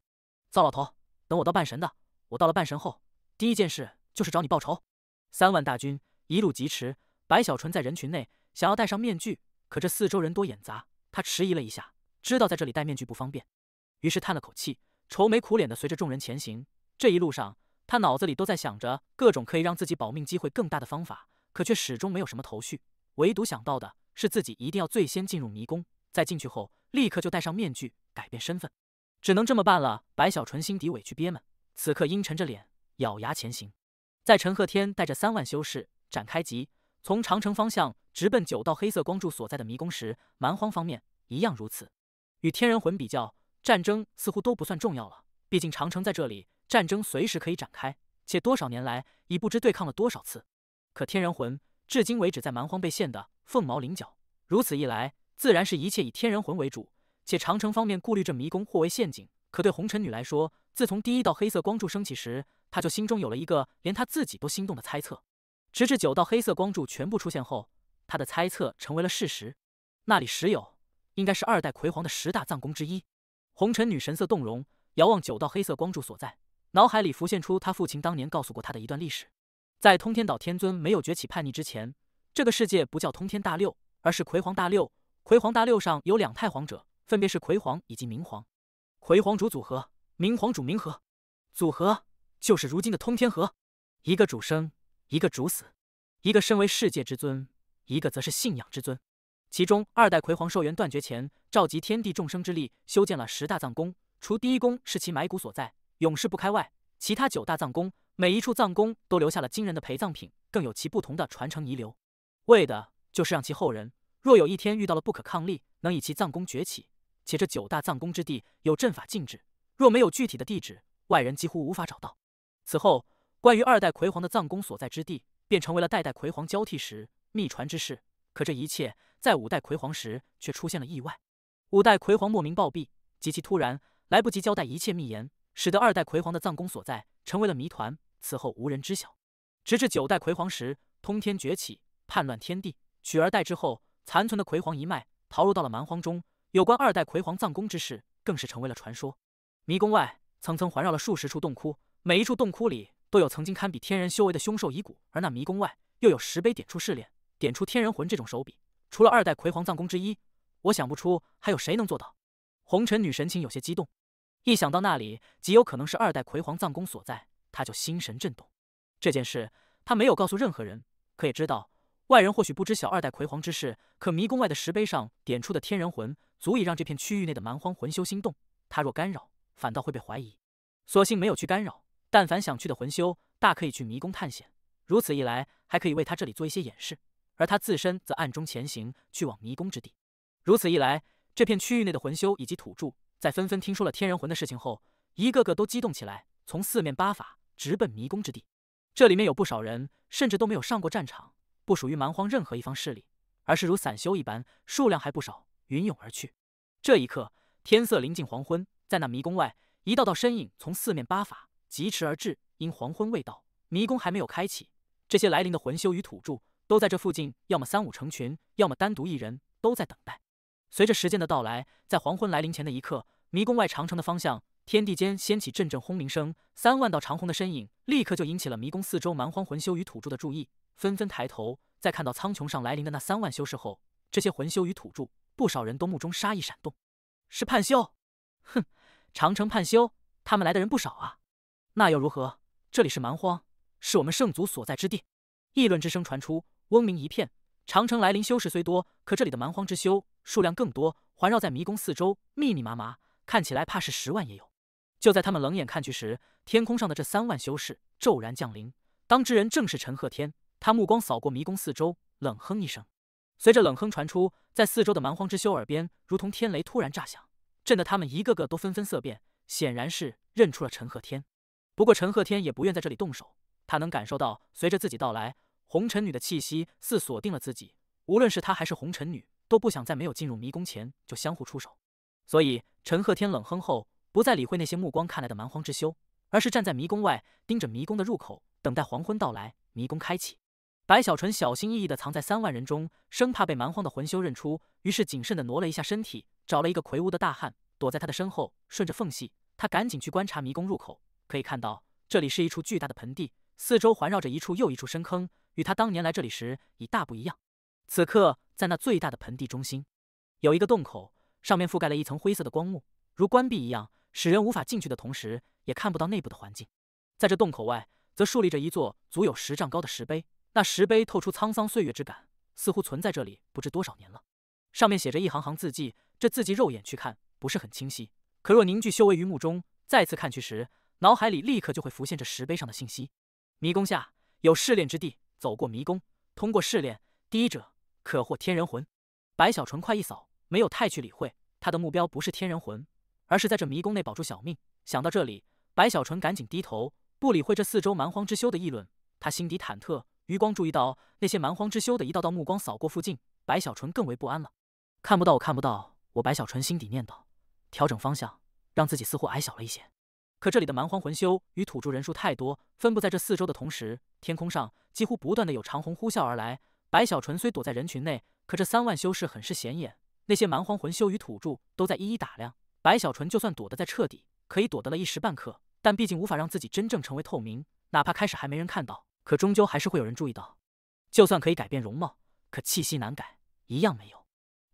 糟老头，等我到半神的，我到了半神后，第一件事就是找你报仇。三万大军一路疾驰，白小纯在人群内想要戴上面具，可这四周人多眼杂，他迟疑了一下，知道在这里戴面具不方便，于是叹了口气，愁眉苦脸的随着众人前行。这一路上，他脑子里都在想着各种可以让自己保命机会更大的方法。可却始终没有什么头绪，唯独想到的是自己一定要最先进入迷宫，在进去后立刻就戴上面具改变身份，只能这么办了。白小纯心底委屈憋闷，此刻阴沉着脸，咬牙前行。在陈鹤天带着三万修士展开急从长城方向直奔九道黑色光柱所在的迷宫时，蛮荒方面一样如此。与天人魂比较，战争似乎都不算重要了，毕竟长城在这里，战争随时可以展开，且多少年来已不知对抗了多少次。可天人魂至今为止在蛮荒被现的凤毛麟角，如此一来，自然是一切以天人魂为主。且长城方面顾虑这迷宫或为陷阱，可对红尘女来说，自从第一道黑色光柱升起时，她就心中有了一个连她自己都心动的猜测。直至九道黑色光柱全部出现后，她的猜测成为了事实。那里实有，应该是二代魁皇的十大藏宫之一。红尘女神色动容，遥望九道黑色光柱所在，脑海里浮现出她父亲当年告诉过她的一段历史。在通天岛天尊没有崛起叛逆之前，这个世界不叫通天大六，而是葵皇大六。葵皇大六上有两太皇者，分别是葵皇以及明皇。葵皇主组合，明皇主明和组合，就是如今的通天河。一个主生，一个主死，一个身为世界之尊，一个则是信仰之尊。其中二代葵皇寿元断绝前，召集天地众生之力，修建了十大藏宫。除第一宫是其埋骨所在，永世不开外，其他九大藏宫。每一处藏宫都留下了惊人的陪葬品，更有其不同的传承遗留，为的就是让其后人若有一天遇到了不可抗力，能以其藏宫崛起。且这九大藏宫之地有阵法禁止，若没有具体的地址，外人几乎无法找到。此后，关于二代魁皇的藏宫所在之地，便成为了代代魁皇交替时秘传之事。可这一切在五代魁皇时却出现了意外，五代魁皇莫名暴毙，极其突然，来不及交代一切密言，使得二代魁皇的藏宫所在成为了谜团。此后无人知晓，直至九代葵皇时，通天崛起，叛乱天地，取而代之后，残存的葵皇一脉逃入到了蛮荒中。有关二代葵皇葬宫之事，更是成为了传说。迷宫外层层环绕了数十处洞窟，每一处洞窟里都有曾经堪比天人修为的凶兽遗骨，而那迷宫外又有石碑点出试炼，点出天人魂这种手笔，除了二代葵皇葬宫之一，我想不出还有谁能做到。红尘女神情有些激动，一想到那里极有可能是二代葵皇葬宫所在。他就心神震动，这件事他没有告诉任何人，可也知道外人或许不知晓二代魁皇之事。可迷宫外的石碑上点出的天人魂，足以让这片区域内的蛮荒魂修心动。他若干扰，反倒会被怀疑，索性没有去干扰。但凡想去的魂修，大可以去迷宫探险。如此一来，还可以为他这里做一些掩饰，而他自身则暗中前行，去往迷宫之地。如此一来，这片区域内的魂修以及土著，在纷纷听说了天人魂的事情后，一个个都激动起来，从四面八方直奔迷宫之地，这里面有不少人，甚至都没有上过战场，不属于蛮荒任何一方势力，而是如散修一般，数量还不少，云涌而去。这一刻，天色临近黄昏，在那迷宫外，一道道身影从四面八法疾驰而至。因黄昏未到，迷宫还没有开启，这些来临的魂修与土著都在这附近，要么三五成群，要么单独一人，都在等待。随着时间的到来，在黄昏来临前的一刻，迷宫外长城的方向。天地间掀起阵阵轰鸣声，三万道长虹的身影立刻就引起了迷宫四周蛮荒魂修与土著的注意，纷纷抬头，在看到苍穹上来临的那三万修士后，这些魂修与土著不少人都目中杀意闪动。是叛修！哼，长城叛修，他们来的人不少啊。那又如何？这里是蛮荒，是我们圣族所在之地。议论之声传出，嗡鸣一片。长城来临修士虽多，可这里的蛮荒之修数量更多，环绕在迷宫四周，密密麻麻，看起来怕是十万也有。就在他们冷眼看去时，天空上的这三万修士骤然降临。当之人正是陈鹤天，他目光扫过迷宫四周，冷哼一声。随着冷哼传出，在四周的蛮荒之修耳边，如同天雷突然炸响，震得他们一个个都纷纷色变，显然是认出了陈鹤天。不过陈鹤天也不愿在这里动手，他能感受到，随着自己到来，红尘女的气息似锁定了自己。无论是他还是红尘女，都不想在没有进入迷宫前就相互出手。所以陈鹤天冷哼后。不再理会那些目光看来的蛮荒之修，而是站在迷宫外，盯着迷宫的入口，等待黄昏到来，迷宫开启。白小纯小心翼翼地藏在三万人中，生怕被蛮荒的魂修认出，于是谨慎地挪了一下身体，找了一个魁梧的大汉，躲在他的身后，顺着缝隙，他赶紧去观察迷宫入口。可以看到，这里是一处巨大的盆地，四周环绕着一处又一处深坑，与他当年来这里时已大不一样。此刻，在那最大的盆地中心，有一个洞口，上面覆盖了一层灰色的光幕，如关闭一样。使人无法进去的同时，也看不到内部的环境。在这洞口外，则竖立着一座足有十丈高的石碑。那石碑透出沧桑岁月之感，似乎存在这里不知多少年了。上面写着一行行字迹，这字迹肉眼去看不是很清晰，可若凝聚修为于目中，再次看去时，脑海里立刻就会浮现这石碑上的信息。迷宫下有试炼之地，走过迷宫，通过试炼，第一者可获天人魂。白小纯快一扫，没有太去理会，他的目标不是天人魂。而是在这迷宫内保住小命。想到这里，白小纯赶紧低头，不理会这四周蛮荒之修的议论。他心底忐忑，余光注意到那些蛮荒之修的一道道目光扫过附近，白小纯更为不安了。看不到我，看不到我！白小纯心底念叨，调整方向，让自己似乎矮小了一些。可这里的蛮荒魂修与土著人数太多，分布在这四周的同时，天空上几乎不断的有长虹呼啸而来。白小纯虽躲在人群内，可这三万修士很是显眼，那些蛮荒魂修与土著都在一一打量。白小纯就算躲得再彻底，可以躲得了一时半刻，但毕竟无法让自己真正成为透明。哪怕开始还没人看到，可终究还是会有人注意到。就算可以改变容貌，可气息难改，一样没有。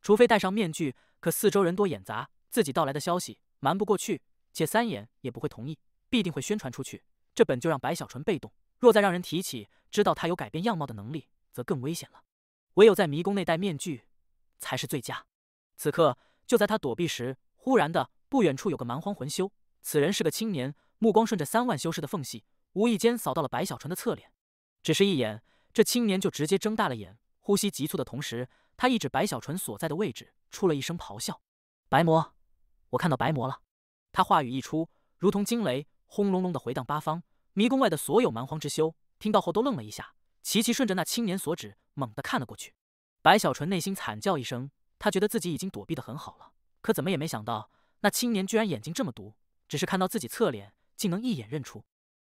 除非戴上面具，可四周人多眼杂，自己到来的消息瞒不过去，且三眼也不会同意，必定会宣传出去。这本就让白小纯被动，若再让人提起知道他有改变样貌的能力，则更危险了。唯有在迷宫内戴面具才是最佳。此刻就在他躲避时。忽然的，不远处有个蛮荒魂修。此人是个青年，目光顺着三万修士的缝隙，无意间扫到了白小纯的侧脸。只是一眼，这青年就直接睁大了眼，呼吸急促的同时，他一指白小纯所在的位置，出了一声咆哮：“白魔，我看到白魔了！”他话语一出，如同惊雷，轰隆隆的回荡八方。迷宫外的所有蛮荒之修听到后都愣了一下，齐齐顺着那青年所指，猛地看了过去。白小纯内心惨叫一声，他觉得自己已经躲避的很好了。可怎么也没想到，那青年居然眼睛这么毒，只是看到自己侧脸，竟能一眼认出。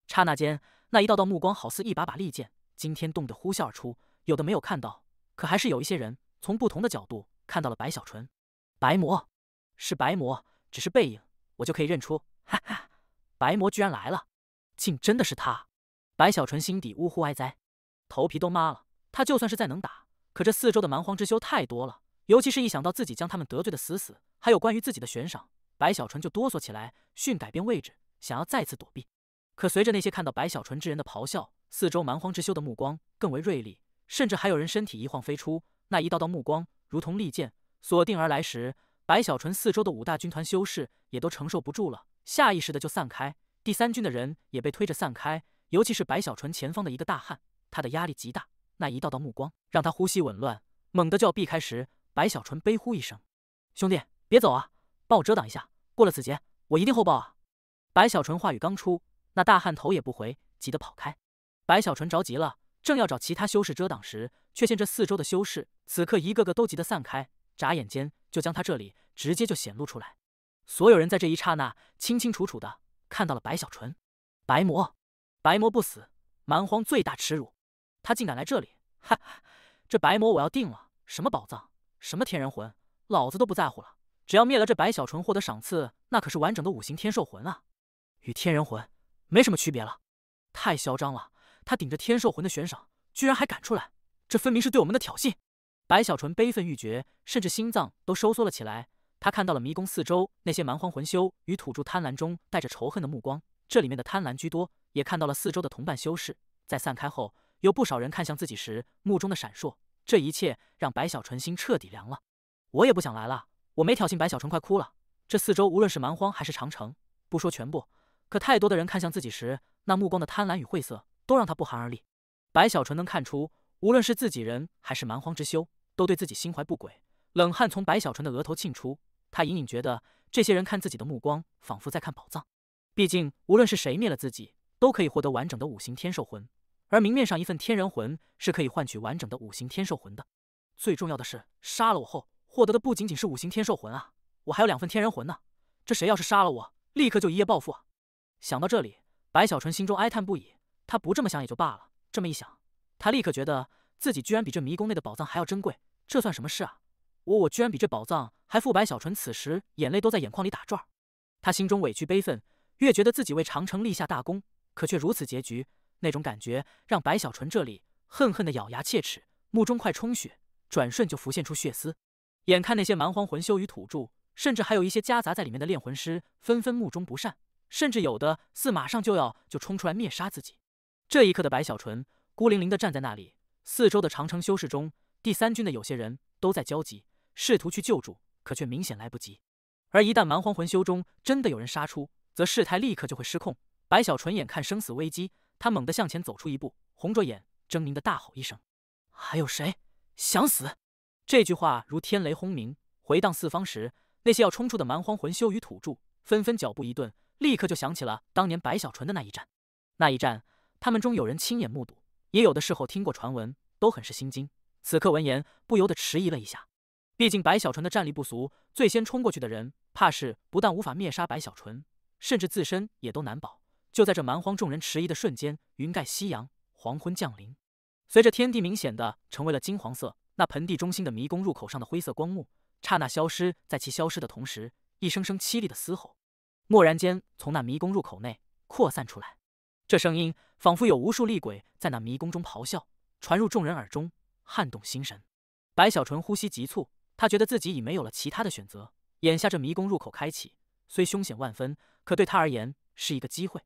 刹那间，那一道道目光好似一把把利剑，惊天动地呼啸而出。有的没有看到，可还是有一些人从不同的角度看到了白小纯。白魔，是白魔，只是背影，我就可以认出。哈哈，白魔居然来了，竟真的是他！白小纯心底呜呼哀哉，头皮都麻了。他就算是再能打，可这四周的蛮荒之修太多了。尤其是一想到自己将他们得罪的死死，还有关于自己的悬赏，白小纯就哆嗦起来，迅改变位置，想要再次躲避。可随着那些看到白小纯之人的咆哮，四周蛮荒之修的目光更为锐利，甚至还有人身体一晃飞出。那一道道目光如同利剑，锁定而来时，白小纯四周的五大军团修士也都承受不住了，下意识的就散开。第三军的人也被推着散开，尤其是白小纯前方的一个大汉，他的压力极大，那一道道目光让他呼吸紊乱，猛地就要避开时。白小纯悲呼一声：“兄弟，别走啊！帮我遮挡一下，过了此劫，我一定厚报啊！”白小纯话语刚出，那大汉头也不回，急得跑开。白小纯着急了，正要找其他修士遮挡时，却见这四周的修士此刻一个个都急得散开，眨眼间就将他这里直接就显露出来。所有人在这一刹那清清楚楚的看到了白小纯，白魔，白魔不死，蛮荒最大耻辱！他竟敢来这里！哈哈，这白魔我要定了！什么宝藏？什么天人魂，老子都不在乎了。只要灭了这白小纯，获得赏赐，那可是完整的五行天兽魂啊，与天人魂没什么区别了。太嚣张了！他顶着天兽魂的悬赏，居然还敢出来，这分明是对我们的挑衅。白小纯悲愤欲绝，甚至心脏都收缩了起来。他看到了迷宫四周那些蛮荒魂修与土著，贪婪中带着仇恨的目光，这里面的贪婪居多。也看到了四周的同伴修士在散开后，有不少人看向自己时，目中的闪烁。这一切让白小纯心彻底凉了。我也不想来了，我没挑衅白小纯，快哭了。这四周无论是蛮荒还是长城，不说全部，可太多的人看向自己时，那目光的贪婪与晦涩，都让他不寒而栗。白小纯能看出，无论是自己人还是蛮荒之修，都对自己心怀不轨。冷汗从白小纯的额头沁出，他隐隐觉得，这些人看自己的目光，仿佛在看宝藏。毕竟，无论是谁灭了自己，都可以获得完整的五行天兽魂。而明面上，一份天人魂是可以换取完整的五行天兽魂的。最重要的是，杀了我后获得的不仅仅是五行天兽魂啊，我还有两份天人魂呢。这谁要是杀了我，立刻就一夜暴富。想到这里，白小纯心中哀叹不已。他不这么想也就罢了，这么一想，他立刻觉得自己居然比这迷宫内的宝藏还要珍贵。这算什么事啊？我我居然比这宝藏还富！白小纯此时眼泪都在眼眶里打转，他心中委屈悲愤，越觉得自己为长城立下大功，可却如此结局。那种感觉让白小纯这里恨恨的咬牙切齿，目中快充血，转瞬就浮现出血丝。眼看那些蛮荒魂修与土著，甚至还有一些夹杂在里面的炼魂师，纷纷目中不善，甚至有的似马上就要就冲出来灭杀自己。这一刻的白小纯孤零零的站在那里，四周的长城修士中，第三军的有些人都在焦急，试图去救助，可却明显来不及。而一旦蛮荒魂修中真的有人杀出，则事态立刻就会失控。白小纯眼看生死危机。他猛地向前走出一步，红着眼，狰狞地大吼一声：“还有谁想死？”这句话如天雷轰鸣，回荡四方时，那些要冲出的蛮荒魂修与土著纷纷脚步一顿，立刻就想起了当年白小纯的那一战。那一战，他们中有人亲眼目睹，也有的事后听过传闻，都很是心惊。此刻闻言，不由得迟疑了一下。毕竟白小纯的战力不俗，最先冲过去的人，怕是不但无法灭杀白小纯，甚至自身也都难保。就在这蛮荒众人迟疑的瞬间，云盖夕阳，黄昏降临。随着天地明显的成为了金黄色，那盆地中心的迷宫入口上的灰色光幕刹那消失。在其消失的同时，一声声凄厉的嘶吼，蓦然间从那迷宫入口内扩散出来。这声音仿佛有无数厉鬼在那迷宫中咆哮，传入众人耳中，撼动心神。白小纯呼吸急促，他觉得自己已没有了其他的选择。眼下这迷宫入口开启，虽凶险万分，可对他而言是一个机会。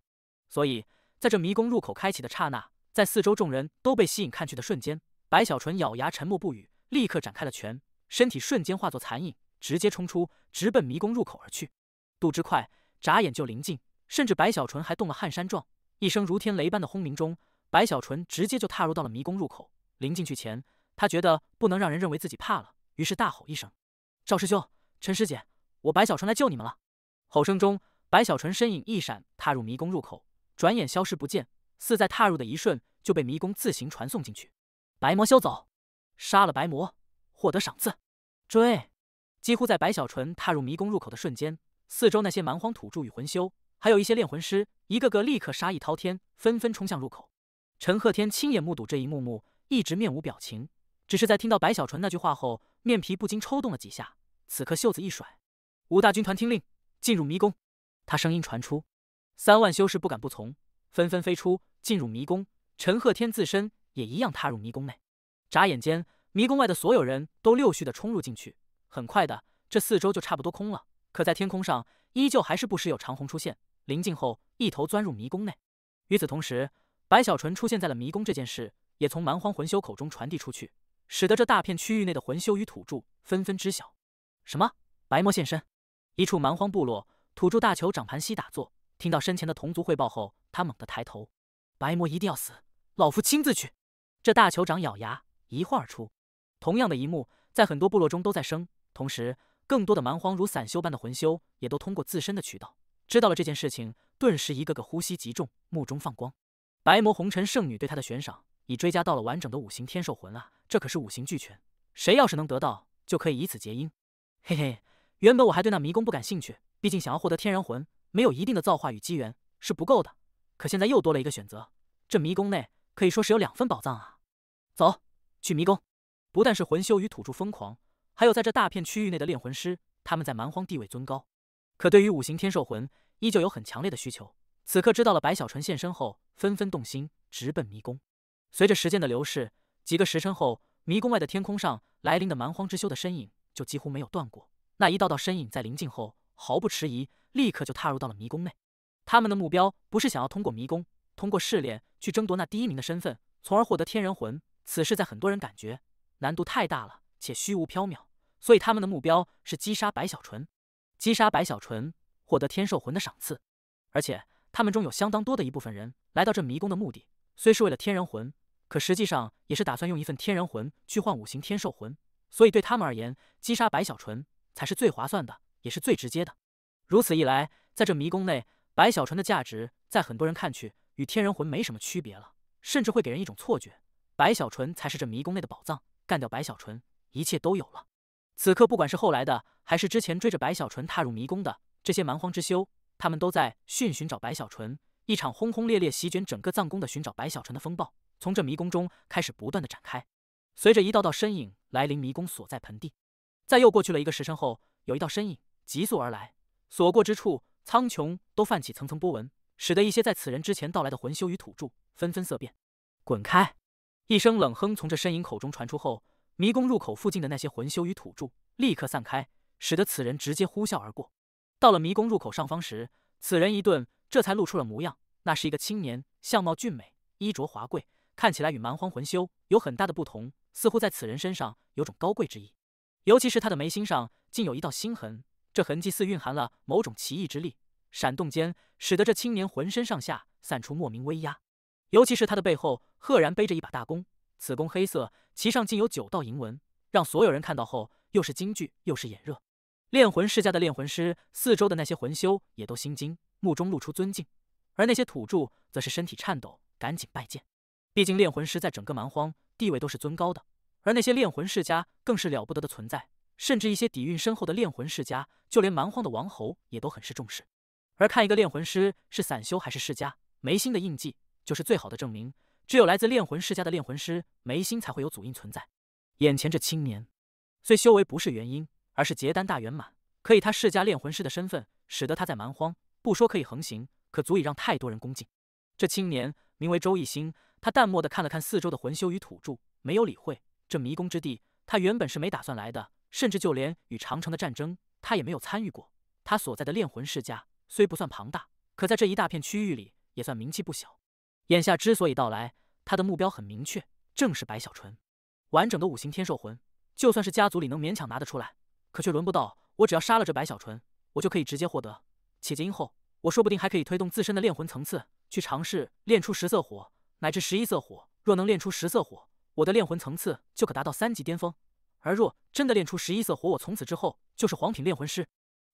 所以，在这迷宫入口开启的刹那，在四周众人都被吸引看去的瞬间，白小纯咬牙沉默不语，立刻展开了拳，身体瞬间化作残影，直接冲出，直奔迷宫入口而去。度之快，眨眼就临近，甚至白小纯还动了撼山状。一声如天雷般的轰鸣中，白小纯直接就踏入到了迷宫入口。临进去前，他觉得不能让人认为自己怕了，于是大吼一声：“赵师兄，陈师姐，我白小纯来救你们了！”吼声中，白小纯身影一闪，踏入迷宫入口。转眼消失不见，似在踏入的一瞬就被迷宫自行传送进去。白魔休走，杀了白魔，获得赏赐。追！几乎在白小纯踏入迷宫入口的瞬间，四周那些蛮荒土著与魂修，还有一些炼魂师，一个个立刻杀意滔天，纷纷冲向入口。陈鹤天亲眼目睹这一幕幕，一直面无表情，只是在听到白小纯那句话后，面皮不禁抽动了几下。此刻袖子一甩，五大军团听令，进入迷宫。他声音传出。三万修士不敢不从，纷纷飞出，进入迷宫。陈鹤天自身也一样踏入迷宫内。眨眼间，迷宫外的所有人都陆续的冲入进去。很快的，这四周就差不多空了。可在天空上，依旧还是不时有长虹出现。临近后，一头钻入迷宫内。与此同时，白小纯出现在了迷宫，这件事也从蛮荒魂修口中传递出去，使得这大片区域内的魂修与土著纷纷知晓。什么？白魔现身？一处蛮荒部落，土著大酋长盘膝打坐。听到身前的同族汇报后，他猛地抬头：“白魔一定要死，老夫亲自去！”这大酋长咬牙一晃而出。同样的一幕，在很多部落中都在生。同时，更多的蛮荒如散修般的魂修也都通过自身的渠道知道了这件事情，顿时一个个呼吸急重，目中放光。白魔红尘圣女对他的悬赏已追加到了完整的五行天兽魂啊！这可是五行俱全，谁要是能得到，就可以以此结姻。嘿嘿，原本我还对那迷宫不感兴趣，毕竟想要获得天然魂。没有一定的造化与机缘是不够的，可现在又多了一个选择。这迷宫内可以说是有两份宝藏啊！走去迷宫，不但是魂修与土著疯狂，还有在这大片区域内的炼魂师，他们在蛮荒地位尊高，可对于五行天兽魂依旧有很强烈的需求。此刻知道了白小纯现身后，纷纷动心，直奔迷宫。随着时间的流逝，几个时辰后，迷宫外的天空上，来临的蛮荒之修的身影就几乎没有断过。那一道道身影在临近后，毫不迟疑。立刻就踏入到了迷宫内，他们的目标不是想要通过迷宫，通过试炼去争夺那第一名的身份，从而获得天人魂。此事在很多人感觉难度太大了，且虚无缥缈，所以他们的目标是击杀白小纯，击杀白小纯，获得天兽魂的赏赐。而且他们中有相当多的一部分人来到这迷宫的目的虽是为了天人魂，可实际上也是打算用一份天人魂去换五行天兽魂，所以对他们而言，击杀白小纯才是最划算的，也是最直接的。如此一来，在这迷宫内，白小纯的价值在很多人看去与天人魂没什么区别了，甚至会给人一种错觉，白小纯才是这迷宫内的宝藏，干掉白小纯，一切都有了。此刻，不管是后来的，还是之前追着白小纯踏入迷宫的这些蛮荒之修，他们都在寻寻找白小纯。一场轰轰烈烈席卷整个藏宫的寻找白小纯的风暴，从这迷宫中开始不断的展开。随着一道道身影来临迷宫所在盆地，在又过去了一个时辰后，有一道身影急速而来。所过之处，苍穹都泛起层层波纹，使得一些在此人之前到来的魂修与土著纷纷色变。滚开！一声冷哼从这身影口中传出后，迷宫入口附近的那些魂修与土著立刻散开，使得此人直接呼啸而过。到了迷宫入口上方时，此人一顿，这才露出了模样。那是一个青年，相貌俊美，衣着华贵，看起来与蛮荒魂修有很大的不同，似乎在此人身上有种高贵之意。尤其是他的眉心上，竟有一道星痕。这痕迹似蕴含了某种奇异之力，闪动间使得这青年浑身上下散出莫名威压，尤其是他的背后赫然背着一把大弓，此弓黑色，其上竟有九道银纹，让所有人看到后又是惊惧又是眼热。炼魂世家的炼魂师，四周的那些魂修也都心惊，目中露出尊敬；而那些土著则是身体颤抖，赶紧拜见。毕竟炼魂师在整个蛮荒地位都是尊高的，而那些炼魂世家更是了不得的存在。甚至一些底蕴深厚的炼魂世家，就连蛮荒的王侯也都很是重视。而看一个炼魂师是散修还是世家，眉心的印记就是最好的证明。只有来自炼魂世家的炼魂师，眉心才会有祖印存在。眼前这青年，虽修为不是元婴，而是结丹大圆满，可以他世家炼魂师的身份，使得他在蛮荒不说可以横行，可足以让太多人恭敬。这青年名为周奕星，他淡漠的看了看四周的魂修与土著，没有理会。这迷宫之地，他原本是没打算来的。甚至就连与长城的战争，他也没有参与过。他所在的炼魂世家虽不算庞大，可在这一大片区域里也算名气不小。眼下之所以到来，他的目标很明确，正是白小纯。完整的五行天兽魂，就算是家族里能勉强拿得出来，可却轮不到我。只要杀了这白小纯，我就可以直接获得。且今后，我说不定还可以推动自身的炼魂层次，去尝试炼出十色火乃至十一色火。若能炼出十色火，我的炼魂层次就可达到三级巅峰。而若真的练出十一色火，我从此之后就是黄品炼魂师。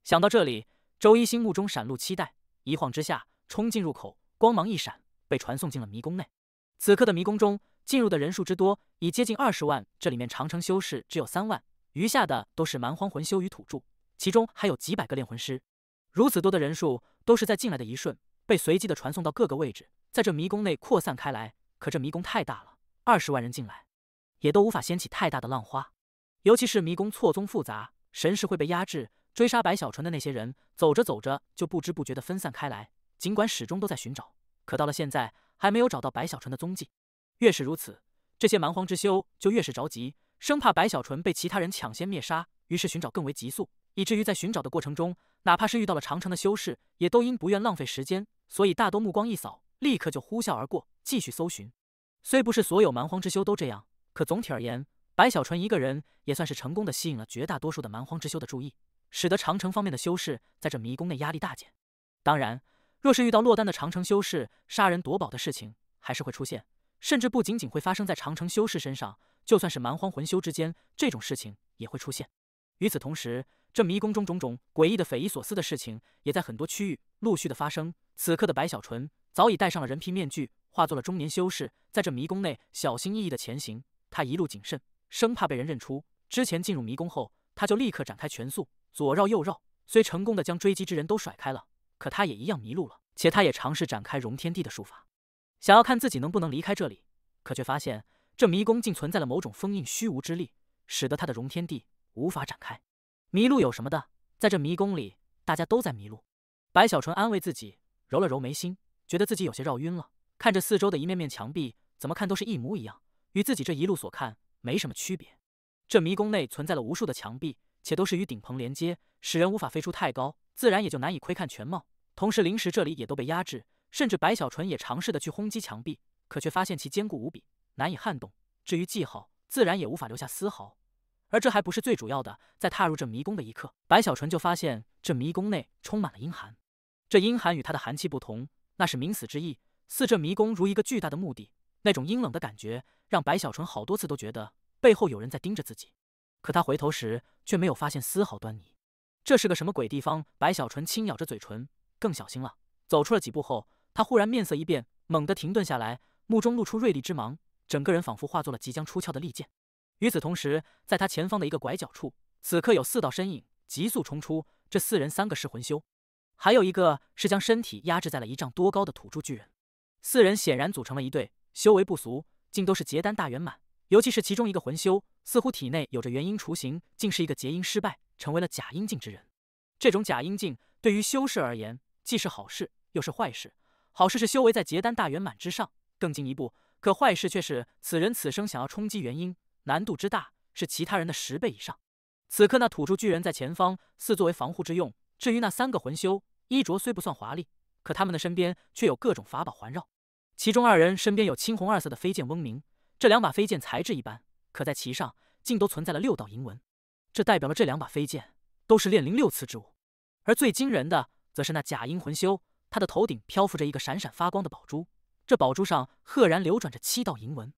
想到这里，周一心目中闪露期待，一晃之下冲进入口，光芒一闪，被传送进了迷宫内。此刻的迷宫中，进入的人数之多，已接近二十万。这里面长城修士只有三万，余下的都是蛮荒魂修与土著，其中还有几百个炼魂师。如此多的人数，都是在进来的一瞬，被随机的传送到各个位置，在这迷宫内扩散开来。可这迷宫太大了，二十万人进来，也都无法掀起太大的浪花。尤其是迷宫错综复杂，神识会被压制。追杀白小纯的那些人，走着走着就不知不觉地分散开来。尽管始终都在寻找，可到了现在还没有找到白小纯的踪迹。越是如此，这些蛮荒之修就越是着急，生怕白小纯被其他人抢先灭杀，于是寻找更为急速。以至于在寻找的过程中，哪怕是遇到了长城的修士，也都因不愿浪费时间，所以大多目光一扫，立刻就呼啸而过，继续搜寻。虽不是所有蛮荒之修都这样，可总体而言。白小纯一个人也算是成功的吸引了绝大多数的蛮荒之修的注意，使得长城方面的修士在这迷宫内压力大减。当然，若是遇到落单的长城修士杀人夺宝的事情，还是会出现，甚至不仅仅会发生在长城修士身上，就算是蛮荒魂修之间，这种事情也会出现。与此同时，这迷宫中种种诡异的、匪夷所思的事情也在很多区域陆续的发生。此刻的白小纯早已戴上了人皮面具，化作了中年修士，在这迷宫内小心翼翼的前行。他一路谨慎。生怕被人认出，之前进入迷宫后，他就立刻展开全速，左绕右绕，虽成功的将追击之人都甩开了，可他也一样迷路了。且他也尝试展开融天地的术法，想要看自己能不能离开这里，可却发现这迷宫竟存在了某种封印虚无之力，使得他的融天地无法展开。迷路有什么的？在这迷宫里，大家都在迷路。白小纯安慰自己，揉了揉眉心，觉得自己有些绕晕了。看着四周的一面面墙壁，怎么看都是一模一样，与自己这一路所看。没什么区别。这迷宫内存在了无数的墙壁，且都是与顶棚连接，使人无法飞出太高，自然也就难以窥看全貌。同时，灵石这里也都被压制，甚至白小纯也尝试的去轰击墙壁，可却发现其坚固无比，难以撼动。至于记号，自然也无法留下丝毫。而这还不是最主要的，在踏入这迷宫的一刻，白小纯就发现这迷宫内充满了阴寒。这阴寒与他的寒气不同，那是冥死之意，似这迷宫如一个巨大的墓地。那种阴冷的感觉，让白小纯好多次都觉得背后有人在盯着自己，可他回头时却没有发现丝毫端倪。这是个什么鬼地方？白小纯轻咬着嘴唇，更小心了。走出了几步后，他忽然面色一变，猛地停顿下来，目中露出锐利之芒，整个人仿佛化作了即将出鞘的利剑。与此同时，在他前方的一个拐角处，此刻有四道身影急速冲出。这四人三个是魂修，还有一个是将身体压制在了一丈多高的土著巨人。四人显然组成了一对。修为不俗，竟都是结丹大圆满。尤其是其中一个魂修，似乎体内有着元婴雏形，竟是一个结婴失败，成为了假婴境之人。这种假婴境对于修士而言，既是好事，又是坏事。好事是修为在结丹大圆满之上更进一步，可坏事却是此人此生想要冲击元婴，难度之大是其他人的十倍以上。此刻那土著巨人在前方，似作为防护之用。至于那三个魂修，衣着虽不算华丽，可他们的身边却有各种法宝环绕。其中二人身边有青红二色的飞剑嗡鸣，这两把飞剑材质一般，可在其上竟都存在了六道银纹，这代表了这两把飞剑都是炼灵六次之物。而最惊人的，则是那假阴魂修，他的头顶漂浮着一个闪闪发光的宝珠，这宝珠上赫然流转着七道银纹。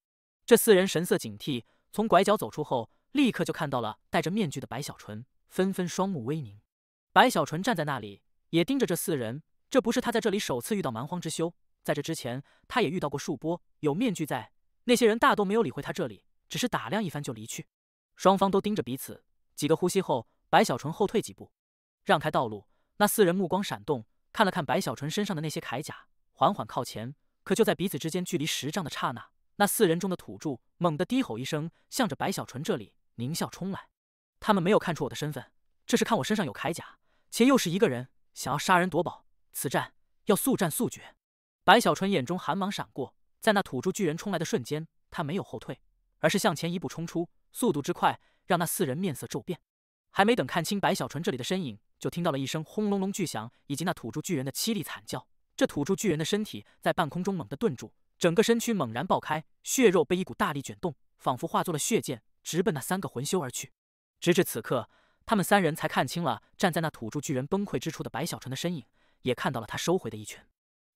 这四人神色警惕，从拐角走出后，立刻就看到了戴着面具的白小纯，纷纷双目微凝。白小纯站在那里，也盯着这四人，这不是他在这里首次遇到蛮荒之修。在这之前，他也遇到过数波有面具在，那些人大都没有理会他，这里只是打量一番就离去。双方都盯着彼此，几个呼吸后，白小纯后退几步，让开道路。那四人目光闪动，看了看白小纯身上的那些铠甲，缓缓靠前。可就在彼此之间距离十丈的刹那，那四人中的土著猛地低吼一声，向着白小纯这里狞笑冲来。他们没有看出我的身份，这是看我身上有铠甲，且又是一个人，想要杀人夺宝。此战要速战速决。白小纯眼中寒芒闪过，在那土著巨人冲来的瞬间，他没有后退，而是向前一步冲出，速度之快，让那四人面色骤变。还没等看清白小纯这里的身影，就听到了一声轰隆隆巨响，以及那土著巨人的凄厉惨叫。这土著巨人的身体在半空中猛地顿住，整个身躯猛然爆开，血肉被一股大力卷动，仿佛化作了血剑，直奔那三个魂修而去。直至此刻，他们三人才看清了站在那土著巨人崩溃之处的白小纯的身影，也看到了他收回的一拳。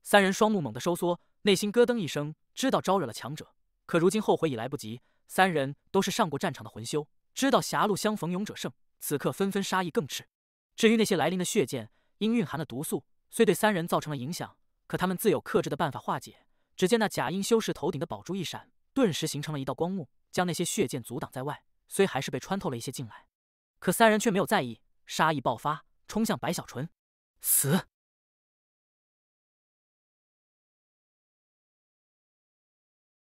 三人双目猛地收缩，内心咯噔一声，知道招惹了强者，可如今后悔已来不及。三人都是上过战场的魂修，知道狭路相逢勇者胜，此刻纷纷杀意更炽。至于那些来临的血剑，因蕴含了毒素，虽对三人造成了影响，可他们自有克制的办法化解。只见那假英修士头顶的宝珠一闪，顿时形成了一道光幕，将那些血剑阻挡在外。虽还是被穿透了一些进来，可三人却没有在意，杀意爆发，冲向白小纯，死！